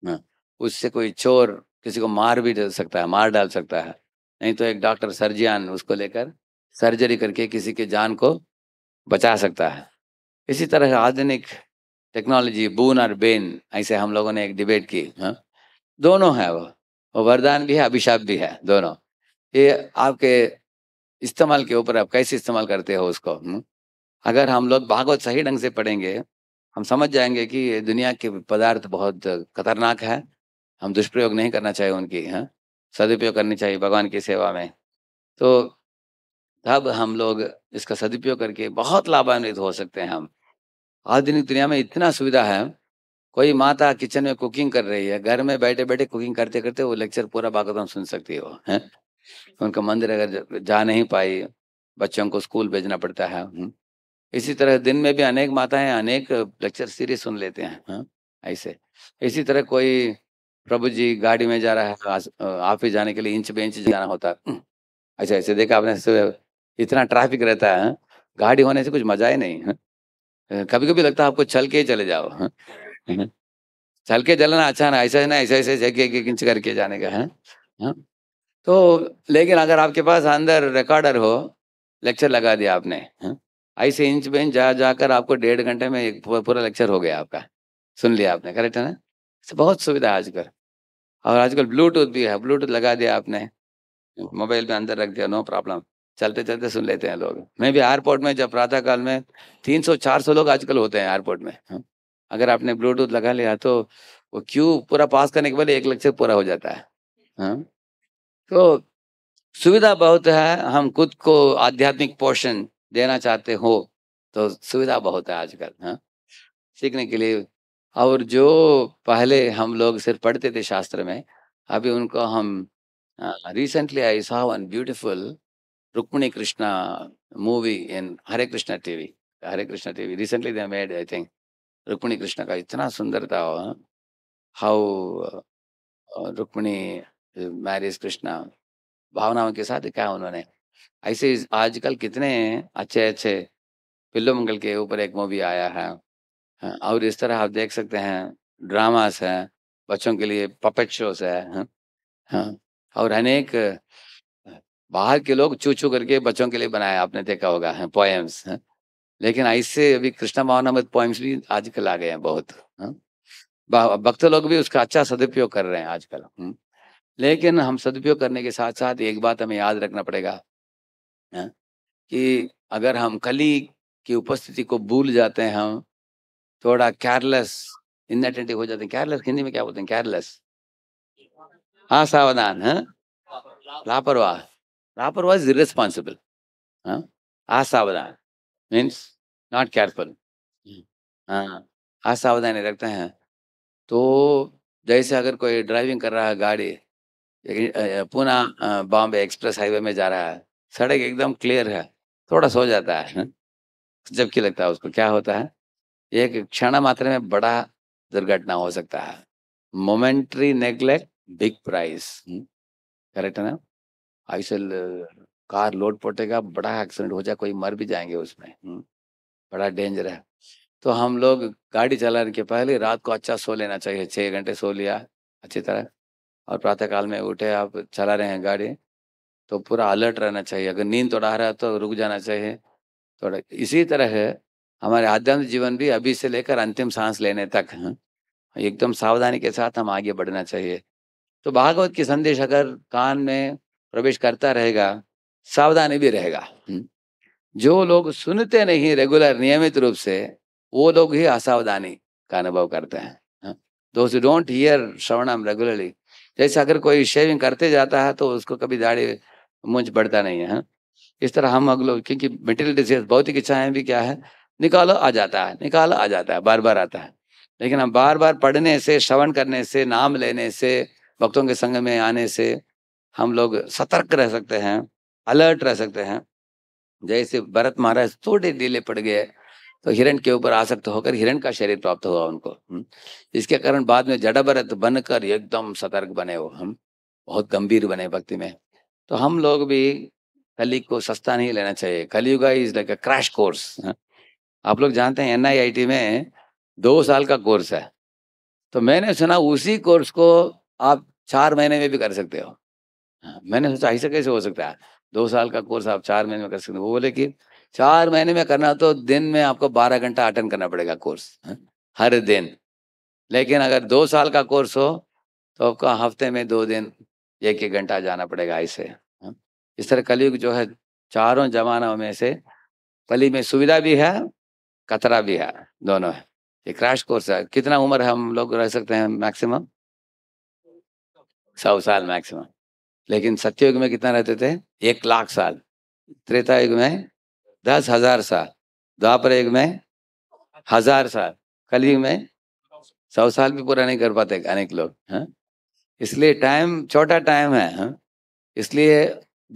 हाँ, उससे कोई चोर किसी को मार भी डाल सकता है मार डाल सकता है नहीं तो एक डॉक्टर सर्जियन उसको लेकर सर्जरी करके किसी के जान को बचा सकता है इसी तरह आधुनिक टेक्नोलॉजी बून और बेन ऐसे हम लोगों ने एक डिबेट की हाँ दोनों है वो और वरदान भी है अभिशाप भी है दोनों ये आपके इस्तेमाल के ऊपर आप कैसे इस्तेमाल करते हो उसको हम्म? अगर हम लोग भागवत सही ढंग से पढ़ेंगे हम समझ जाएंगे कि ये दुनिया के पदार्थ बहुत खतरनाक है हम दुष्प्रयोग नहीं करना चाहिए उनकी हैं सदुपयोग करनी चाहिए भगवान की सेवा में तो तब हम लोग इसका सदुपयोग करके बहुत लाभान्वित हो सकते हैं हम आधुनिक दुनिया में इतना सुविधा है कोई माता किचन में कुकिंग कर रही है घर में बैठे बैठे कुकिंग करते करते वो लेक्चर पूरा बागदम सुन सकती है वो है उनका मंदिर अगर जा नहीं पाई बच्चों को स्कूल भेजना पड़ता है हम्म। इसी तरह दिन में भी अनेक माताएं अनेक लेक्चर सीरीज सुन लेते हैं हाँ, ऐसे इसी तरह कोई प्रभु जी गाड़ी में जा रहा है ऑफिस जाने के लिए इंच बे इंच जाना होता है हम्म। अच्छा ऐसे देखा आपने इतना ट्रैफिक रहता है हाँ, गाड़ी होने से कुछ मजा ही नहीं है हाँ। कभी कभी लगता है आपको चल के ही चले जाओ चल के जलना अच्छा ना ऐसा ना ऐसा ऐसे जगह किंच करके जाने का है हाँ। तो लेकिन अगर आपके पास अंदर रिकॉर्डर हो लेक्चर लगा दिया आपने हाँ, ऐसे इंच बेंच जा जाकर आपको डेढ़ घंटे में एक पूरा लेक्चर हो गया आपका सुन लिया आपने करेक्ट है ना बहुत सुविधा आजकल और आजकल ब्लूटूथ भी है ब्लूटूथ लगा दिया आपने मोबाइल में अंदर रख दिया नो प्रॉब्लम चलते चलते सुन लेते हैं लोग मैं भी एयरपोर्ट में जब प्रातः काल में तीन सौ लोग आजकल होते हैं एयरपोर्ट में हाँ। अगर आपने ब्लूटूथ लगा लिया तो वो क्यू पूरा पास करने के बाद एक लेक्चर पूरा हो जाता है हाँ तो सुविधा बहुत है हम खुद को आध्यात्मिक पोषण देना चाहते हो तो सुविधा बहुत है आजकल हाँ सीखने के लिए और जो पहले हम लोग सिर्फ पढ़ते थे शास्त्र में अभी उनको हम recently I saw one beautiful Rukmini Krishna movie in Hare Krishna TV Hare Krishna TV recently they made I think Rukmini Krishna का इतना सुंदर था हाउ रुक्मिणी मैरिज कृष्णा भावनाओं के साथ क्या उन्होंने ऐसे आजकल कितने अच्छे अच्छे पिल्लो मंगल के ऊपर एक मूवी आया है और इस तरह आप देख सकते हैं ड्रामास हैं बच्चों के लिए पपेट शोस है हाँ और अनेक बाहर के लोग चू चू करके बच्चों के लिए बनाया आपने देखा होगा है पोएम्स लेकिन ऐसे अभी कृष्णा भावनामृत पोइम्स भी आजकल आ गए हैं बहुत हाँ। भक्त लोग भी उसका अच्छा सदुपयोग कर रहे हैं आजकल हाँ। लेकिन हम सदुपयोग करने के साथ साथ एक बात हमें याद रखना पड़ेगा हाँ, कि अगर हम कली की उपस्थिति को भूल जाते हैं हम थोड़ा केयरलेस इनअटेंटिव हो जाते हैं केयरलेस हिंदी में क्या बोलते हैं केयरलेस हाँ सावधान है लापरवाह लापरवाह इज रिस्पॉन्सिबल हाँ सावधान मीन्स नॉट केयरफुल हाँ असावधानी हाँ, रखते हैं तो जैसे अगर कोई ड्राइविंग कर रहा है गाड़ी पुना बॉम्बे एक्सप्रेस हाईवे में जा रहा है सड़क एकदम क्लियर है थोड़ा सो जाता है हाँ, जबकि लगता है उसको क्या होता है एक क्षण मात्र में बड़ा दुर्घटना हो सकता है मोमेंट्री नेग्लेक्ट बिग प्राइस हम्म, करेक्ट है ना आई शल कार लोड पटेगा बड़ा एक्सीडेंट हो जाए कोई मर भी जाएंगे उसमें हम्म, बड़ा डेंजर है तो हम लोग गाड़ी चलाने के पहले रात को अच्छा सो लेना चाहिए छः घंटे सो लिया अच्छी तरह और प्रातःकाल में उठे आप चला रहे हैं गाड़ी तो पूरा अलर्ट रहना चाहिए अगर नींद तोड़ा रहा है तो रुक जाना चाहिए थोड़ा इसी तरह है हमारे आध्यात्मिक जीवन भी अभी से लेकर अंतिम सांस लेने तक हैं हाँ, एकदम सावधानी के साथ हम आगे बढ़ना चाहिए तो भागवत की संदेश अगर कान में प्रवेश करता रहेगा सावधानी भी रहेगा जो लोग सुनते नहीं रेगुलर नियमित रूप से वो लोग ही असावधानी का अनुभव करते हैं दोस्त डोंट हियर श्रवणम रेगुलरली जैसे अगर कोई शेविंग करते जाता है तो उसको कभी दाढ़ी मुंज बढ़ता नहीं है हाँ। इस तरह हम अगलो क्योंकि मेटेरियल डिजीज भौतिक इच्छाएं भी क्या है निकालो आ जाता है निकालो आ जाता है बार बार आता है लेकिन हम बार बार पढ़ने से श्रवण करने से नाम लेने से भक्तों के संग में आने से हम लोग सतर्क रह सकते हैं अलर्ट रह सकते हैं जैसे भरत महाराज थोड़े डीले पड़ गए तो हिरण के ऊपर आसक्त होकर हिरण का शरीर प्राप्त हुआ उनको इसके कारण बाद में जड़ा भरत बनकर एकदम सतर्क बने वो हम बहुत गंभीर बने भक्ति में तो हम लोग भी कली को सस्ता नहीं लेना चाहिए Kaliyuga is like a crash course आप लोग जानते हैं एन में दो साल का कोर्स है तो मैंने सुना उसी कोर्स को आप चार महीने में भी कर सकते हो हाँ, मैंने सोचा ऐसा कैसे हो सकता है दो साल का कोर्स आप चार महीने में कर सकते वो बोले कि चार महीने में करना तो दिन में आपको बारह घंटा अटेंड करना पड़ेगा कोर्स हाँ, हर दिन लेकिन अगर दो साल का कोर्स हो तो आपको हफ्ते में दो दिन एक एक घंटा जाना पड़ेगा ऐसे हाँ। इस तरह कलयुग जो है चारों जमानों में से कली में सुविधा भी है खतरा भी है दोनों है ये क्रैश कोर्स है कितना उम्र है हम लोग रह सकते हैं मैक्सिमम सौ साल मैक्सिमम लेकिन सत्ययुग में कितना रहते थे एक लाख साल त्रेता युग में दस हजार साल द्वापर युग में हजार साल कलयुग में सौ साल भी पूरा नहीं कर पाते अनेक लोग हैं हाँ। इसलिए टाइम छोटा टाइम है हाँ। इसलिए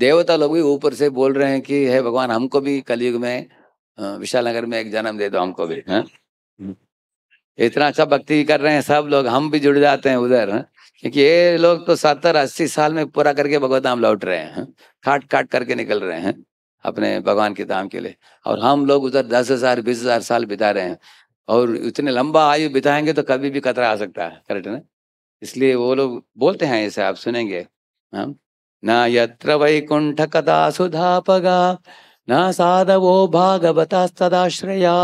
देवता लोग भी ऊपर से बोल रहे हैं कि हे भगवान हमको भी कलयुग में विशाल नगर में एक जन्म दे दो हमको भी हाँ इतना अच्छा भक्ति कर रहे हैं सब लोग हम भी जुड़ जाते हैं उधर हाँ क्योंकि ये लोग तो सत्तर अस्सी साल में पूरा करके भगवत धाम लौट रहे हैं काट काट करके निकल रहे हैं अपने भगवान के धाम के लिए और हम लोग उधर दस हजार बीस हजार साल बिता रहे हैं और इतने लंबा आयु बिताएंगे तो कभी भी खतरा आ सकता है करेक्ट ना इसलिए वो लोग बोलते हैं ऐसे आप सुनेंगे हाँ? ना यत्र वैकुंठ कदा सुधा पगा न साधवो सदाश्रया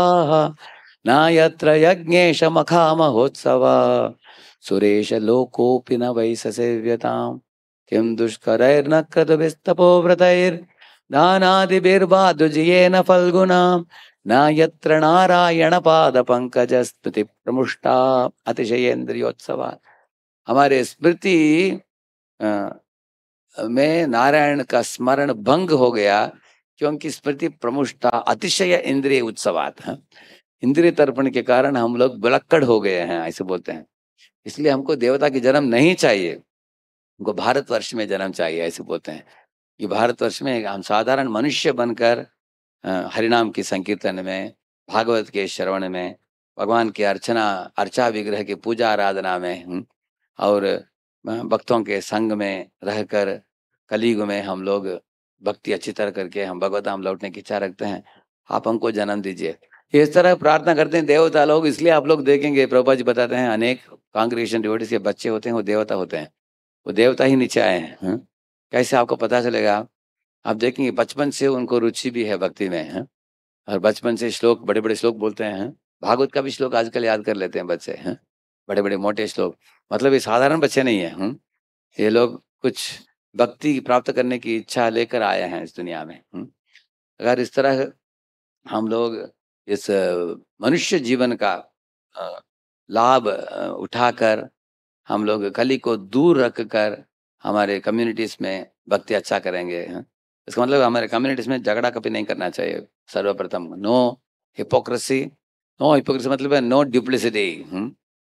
ना यत्र यज्ञेश मखा महोत्सवा सुरेश लोकोपि न वै ससेव्यताम् किं दुष्करैर्न कदभिस्तपोव्रतैर्नानादिभिर्वादुजियेन फल्गुनाम् न यत्र नारायणपादपङ्कजस्मृति प्रमुष्टा हमारे स्मृति में नारायण का स्मरण भंग हो गया क्योंकि स्मृति प्रमुष्टा अतिशय इंद्रिय उत्सवात है इंद्रिय तर्पण के कारण हम लोग बिलक्कड़ हो गए हैं ऐसे बोलते हैं इसलिए हमको देवता की जन्म नहीं चाहिए हमको भारतवर्ष में जन्म चाहिए ऐसे बोलते हैं कि भारतवर्ष में हम साधारण मनुष्य बनकर हरिनाम की संकीर्तन में भागवत के श्रवण में भगवान की अर्चना अर्चा विग्रह की पूजा आराधना में हम्म, और भक्तों के संग में रहकर कलयुग में हम लोग भक्ति अच्छी तरह करके हम हम लौटने की इच्छा रखते हैं आप हमको जन्म दीजिए इस तरह प्रार्थना करते हैं देवता लोग इसलिए आप लोग देखेंगे प्रभुपा जी बताते हैं अनेक कांग्रेगेशन डिवोटिस के बच्चे होते हैं वो देवता होते हैं वो देवता ही नीचे आए हैं कैसे आपको पता चलेगा आप देखेंगे बचपन से उनको रुचि भी है भक्ति में है और बचपन से श्लोक बड़े बड़े श्लोक बोलते हैं भागवत का भी श्लोक आजकल याद कर लेते हैं बच्चे हैं बड़े बड़े मोटे श्लोक मतलब ये साधारण बच्चे नहीं है हुँ? ये लोग कुछ भक्ति प्राप्त करने की इच्छा लेकर आए हैं इस दुनिया में हुँ? अगर इस तरह हम लोग इस मनुष्य जीवन का लाभ उठाकर हम लोग कली को दूर रख कर हमारे कम्युनिटीज में भक्ति अच्छा करेंगे हाँ। इसका मतलब हमारे कम्युनिटीज में झगड़ा कभी नहीं करना चाहिए सर्वप्रथम नो हिपोक्रेसी नो हिपोक्रेसी मतलब है नो डिप्लिसिटी हाँ।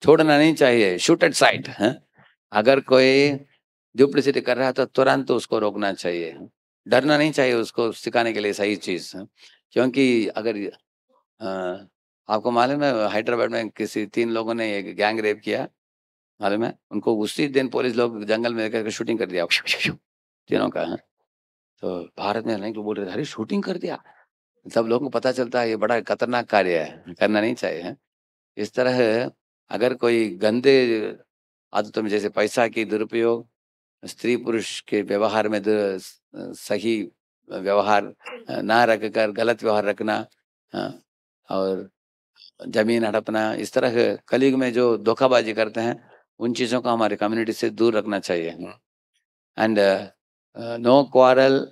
छोड़ना नहीं चाहिए शूट एट साइट अगर कोई डिप्लिसिटी कर रहा है तो तुरंत उसको रोकना चाहिए हाँ। डरना नहीं चाहिए उसको सिखाने के लिए सही चीज़ क्योंकि अगर आपको मालूम है हैदराबाद में किसी तीन लोगों ने एक गैंग रेप किया मालूम है उनको उसी दिन पुलिस लोग जंगल में लेकर शूटिंग कर दिया तीनों का है हाँ। तो भारत में नहीं तो बोल रहे अरे शूटिंग कर दिया सब लोगों को पता चलता है ये बड़ा खतरनाक कार्य है करना नहीं चाहिए है हाँ। इस तरह अगर कोई गंदे आदतों में जैसे पैसा की दुरुपयोग स्त्री पुरुष के व्यवहार में सही व्यवहार ना रख कर गलत व्यवहार रखना हाँ, और जमीन हड़पना इस तरह के कलयुग में जो धोखाबाजी करते हैं उन चीज़ों को हमारे कम्युनिटी से दूर रखना चाहिए and no quarrel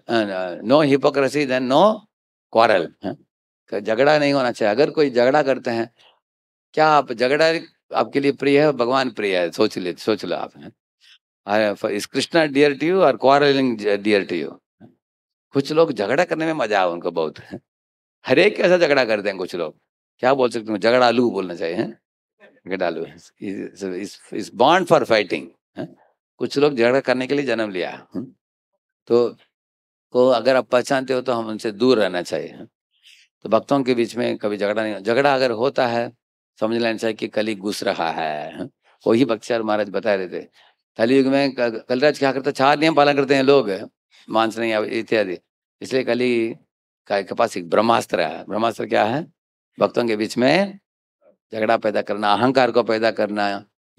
no hypocrisy then no quarrel झगड़ा नहीं होना चाहिए अगर कोई झगड़ा करते हैं क्या आप झगड़ा आपके लिए प्रिय है भगवान प्रिय है सोच ले सोच लो आप हाँ। इस कृष्णा डियर टू यू और क्वारलिंग डियर टू यू कुछ लोग झगड़ा करने में मजा आ उनको बहुत हाँ। हरेक एक ऐसा झगड़ा करते हैं कुछ लोग क्या बोल सकते हो झगड़ालू बोलना चाहिए हैं झगड़ालू इस बॉन्ड फॉर फाइटिंग कुछ लोग झगड़ा करने के लिए जन्म लिया है तो को अगर आप पहचानते हो तो हम उनसे दूर रहना चाहिए तो भक्तों के बीच में कभी झगड़ा नहीं झगड़ा अगर होता है समझ लेना चाहिए कि कली घुस रहा है वही बख्शियार महाराज बता रहे थे कलयुग में कलराज क्या करता चार नियम पालन करते हैं लोग मांस नहीं इत्यादि इसलिए कली का के पास एक ब्रह्मास्त्र है ब्रह्मास्त्र क्या है भक्तों के बीच में झगड़ा पैदा करना अहंकार को पैदा करना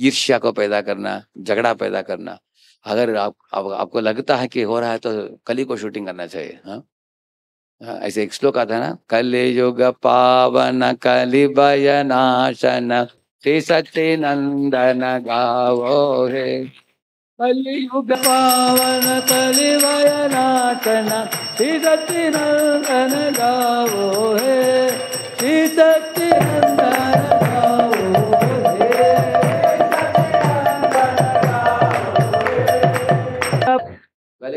ईर्ष्या को पैदा करना झगड़ा पैदा करना अगर आप, आप आपको लगता है कि हो रहा है तो कली को शूटिंग करना चाहिए हाँ? हाँ ऐसे एक श्लोक आता है ना युग पावन कलि भयनाशन श्री सत्य नंदन गावो हे कलियुग पावन कलि भयनाशन श्री सत्य नंदन गावो हे पहले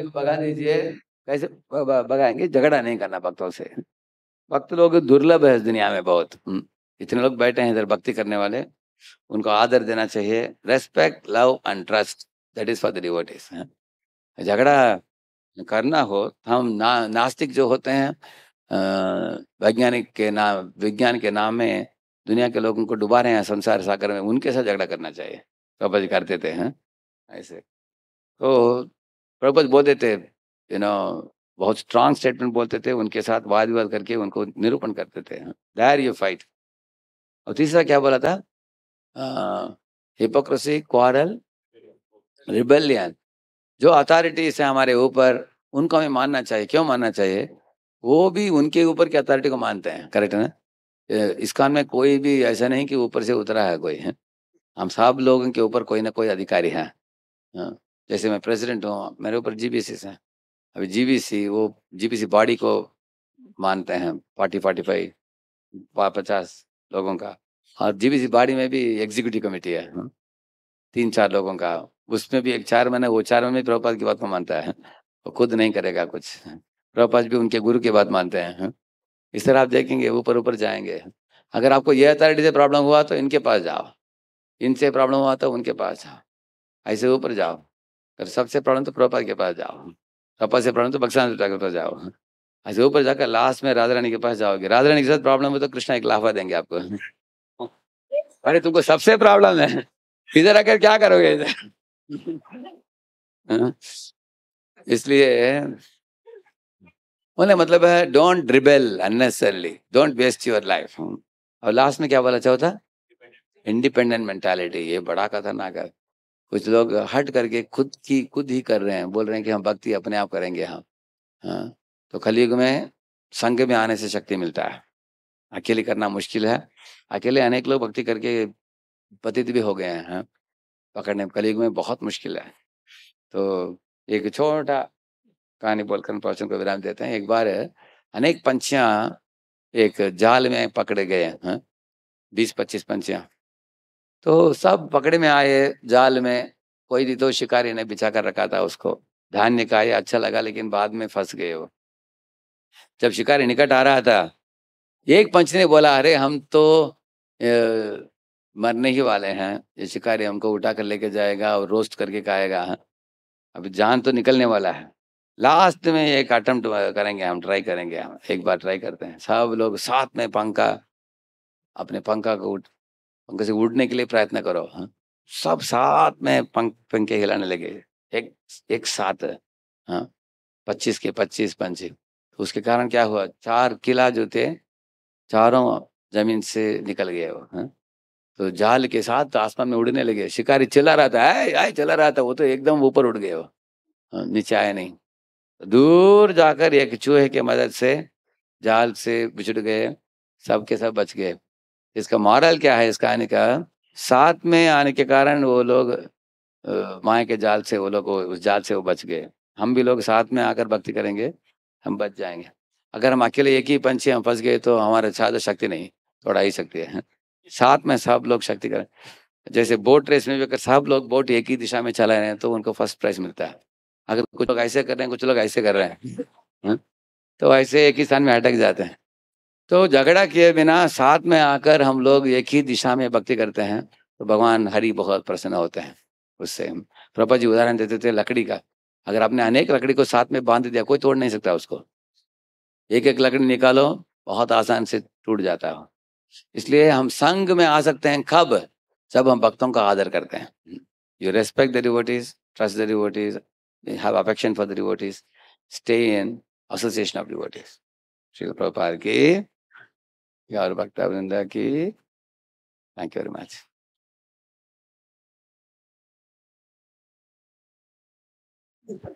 को भगा दीजिए कैसे भगाएंगे झगड़ा नहीं करना भक्तों से भक्त लोग दुर्लभ है इस दुनिया में बहुत हम्म। इतने लोग बैठे हैं इधर भक्ति करने वाले उनको आदर देना चाहिए respect love and trust that is for the झगड़ा करना हो हम ना नास्तिक जो होते हैं वैज्ञानिक के नाम विज्ञान के नाम में दुनिया के लोगों को डुबा रहे हैं संसार सागर में उनके साथ झगड़ा करना चाहिए प्रपज कर देते हैं हाँ, ऐसे तो प्रपज बोल देते यू नो बहुत स्ट्रांग स्टेटमेंट बोलते थे उनके साथ वाद विवाद करके उनको निरूपण करते थे डायर यू फाइट और तीसरा क्या बोला था हिपोक्रेसी क्वारल रिबेलियन जो अथॉरिटीज है हमारे ऊपर उनको हमें मानना चाहिए क्यों मानना चाहिए वो भी उनके ऊपर की अथॉरिटी को मानते हैं करेक्ट है ना इस कान में कोई भी ऐसा नहीं कि ऊपर से उतरा है कोई है हम सब लोगों के ऊपर कोई ना कोई अधिकारी है हाँ, जैसे मैं प्रेसिडेंट हूँ मेरे ऊपर जीबीसी से अभी जीबीसी वो जीबीसी बॉडी को मानते हैं फोर्टी फोर्टी फाइव पचास लोगों का और जीबीसी बॉडी में भी एग्जीक्यूटिव कमेटी है हाँ। तीन चार लोगों का उसमें भी एक चार महीने वो चार महीने प्रभुपाद की बात को मानता है वो खुद नहीं करेगा कुछ प्रभुपाद भी उनके गुरु की बात मानते हैं इस तरह आप देखेंगे ऊपर ऊपर जाएंगे अगर आपको यह अथॉरिटी से प्रॉब्लम हुआ तो इनके पास जाओ इनसे प्रॉब्लम हुआ तो उनके पास जाओ ऐसे ऊपर जाओ अगर सबसे प्रॉब्लम तो प्रभुपाद के पास जाओ प्रभुपाद से प्रॉब्लम तो बक्सान के पास जाओ ऐसे ऊपर जाकर लास्ट में राधा रानी के पास जाओगे राधा रानी के साथ प्रॉब्लम हो तो कृष्णा एक लाफा देंगे आपको अरे तुमको सबसे प्रॉब्लम है इधर आकर क्या करोगे इधर हाँ। इसलिए बोले मतलब है don't rebel unnecessarily don't waste your life और लास्ट में क्या बोला चौथा इंडिपेंडेंट मेंटालिटी ये बड़ा खतरनाक है कुछ लोग हट करके खुद की खुद ही कर रहे हैं बोल रहे हैं कि हम भक्ति अपने आप करेंगे हम हाँ।, हाँ तो कलयुग में संघ में आने से शक्ति मिलता है अकेले करना मुश्किल है अकेले अनेक लोग भक्ति करके पतित भी हो गए हैं हाँ। पकड़ने कलयुग में बहुत मुश्किल है तो एक छोटा कहानी बोलकर प्रवचन को विराम देते हैं एक बार अनेक पंछियां एक जाल में पकड़े गए हैं हाँ, बीस पच्चीस पंछियां तो सब पकड़े में आए जाल में कोई भी तो शिकारी ने बिछा कर रखा था उसको धान निकाले अच्छा लगा लेकिन बाद में फंस गए वो जब शिकारी निकट आ रहा था एक पंच ने बोला अरे हम तो ए, मरने ही वाले हैं ये शिकारी हमको उठा कर लेके जाएगा और रोस्ट करके खाएगा हाँ। अब जान तो निकलने वाला है लास्ट में एक अटेम्प्ट करेंगे हम ट्राई करेंगे हम एक बार ट्राई करते हैं सब लोग साथ में पंखा अपने पंखा को उठ पंखे से उड़ने के लिए प्रयत्न करो हा? सब साथ में पंख पंखे हिलाने लगे एक एक साथ हाँ पच्चीस के पच्चीस तो उसके कारण क्या हुआ चार किला जो थे चारों जमीन से निकल गए वो हाँ तो जाल के साथ आसमान में उड़ने लगे शिकारी चिल्ला रहा था आए आए चला रहा था वो तो एकदम ऊपर उड़ गए वो हाँ, नीचे आए नहीं दूर जाकर एक चूहे के मदद से जाल से बिछड़ गए सब के सब बच गए इसका मॉरल क्या है इसका आने का साथ में आने के कारण वो लोग माए के जाल से वो लोग उस जाल से वो बच गए हम भी लोग साथ में आकर भक्ति करेंगे हम बच जाएंगे अगर हम अकेले एक ही पंछी हम फंस गए तो हमारे साथ शक्ति नहीं थोड़ा ही शक्ति है साथ में सब लोग शक्ति करें जैसे बोट रेस में भी अगर सब लोग बोट एक ही दिशा में चला रहे हैं तो उनको फर्स्ट प्राइज मिलता है अगर कुछ लोग ऐसे कर रहे हैं कुछ लोग ऐसे कर रहे हैं हाँ? तो ऐसे एक ही स्थान में अटक जाते हैं तो झगड़ा किए बिना साथ में आकर हम लोग एक ही दिशा में भक्ति करते हैं तो भगवान हरि बहुत प्रसन्न होते हैं उससे प्रभा जी उदाहरण देते थे लकड़ी का अगर आपने अनेक लकड़ी को साथ में बांध दिया कोई तोड़ नहीं सकता उसको एक एक लकड़ी निकालो बहुत आसान से टूट जाता हो इसलिए हम संघ में आ सकते हैं कब जब हम भक्तों का आदर करते हैं you respect the devotees trust the devotees have affection for the devotees, stay in association of devotees. Srila Prabhupada ki, Gaur Bhakta Vrinda ki. Thank you very much. Thank you.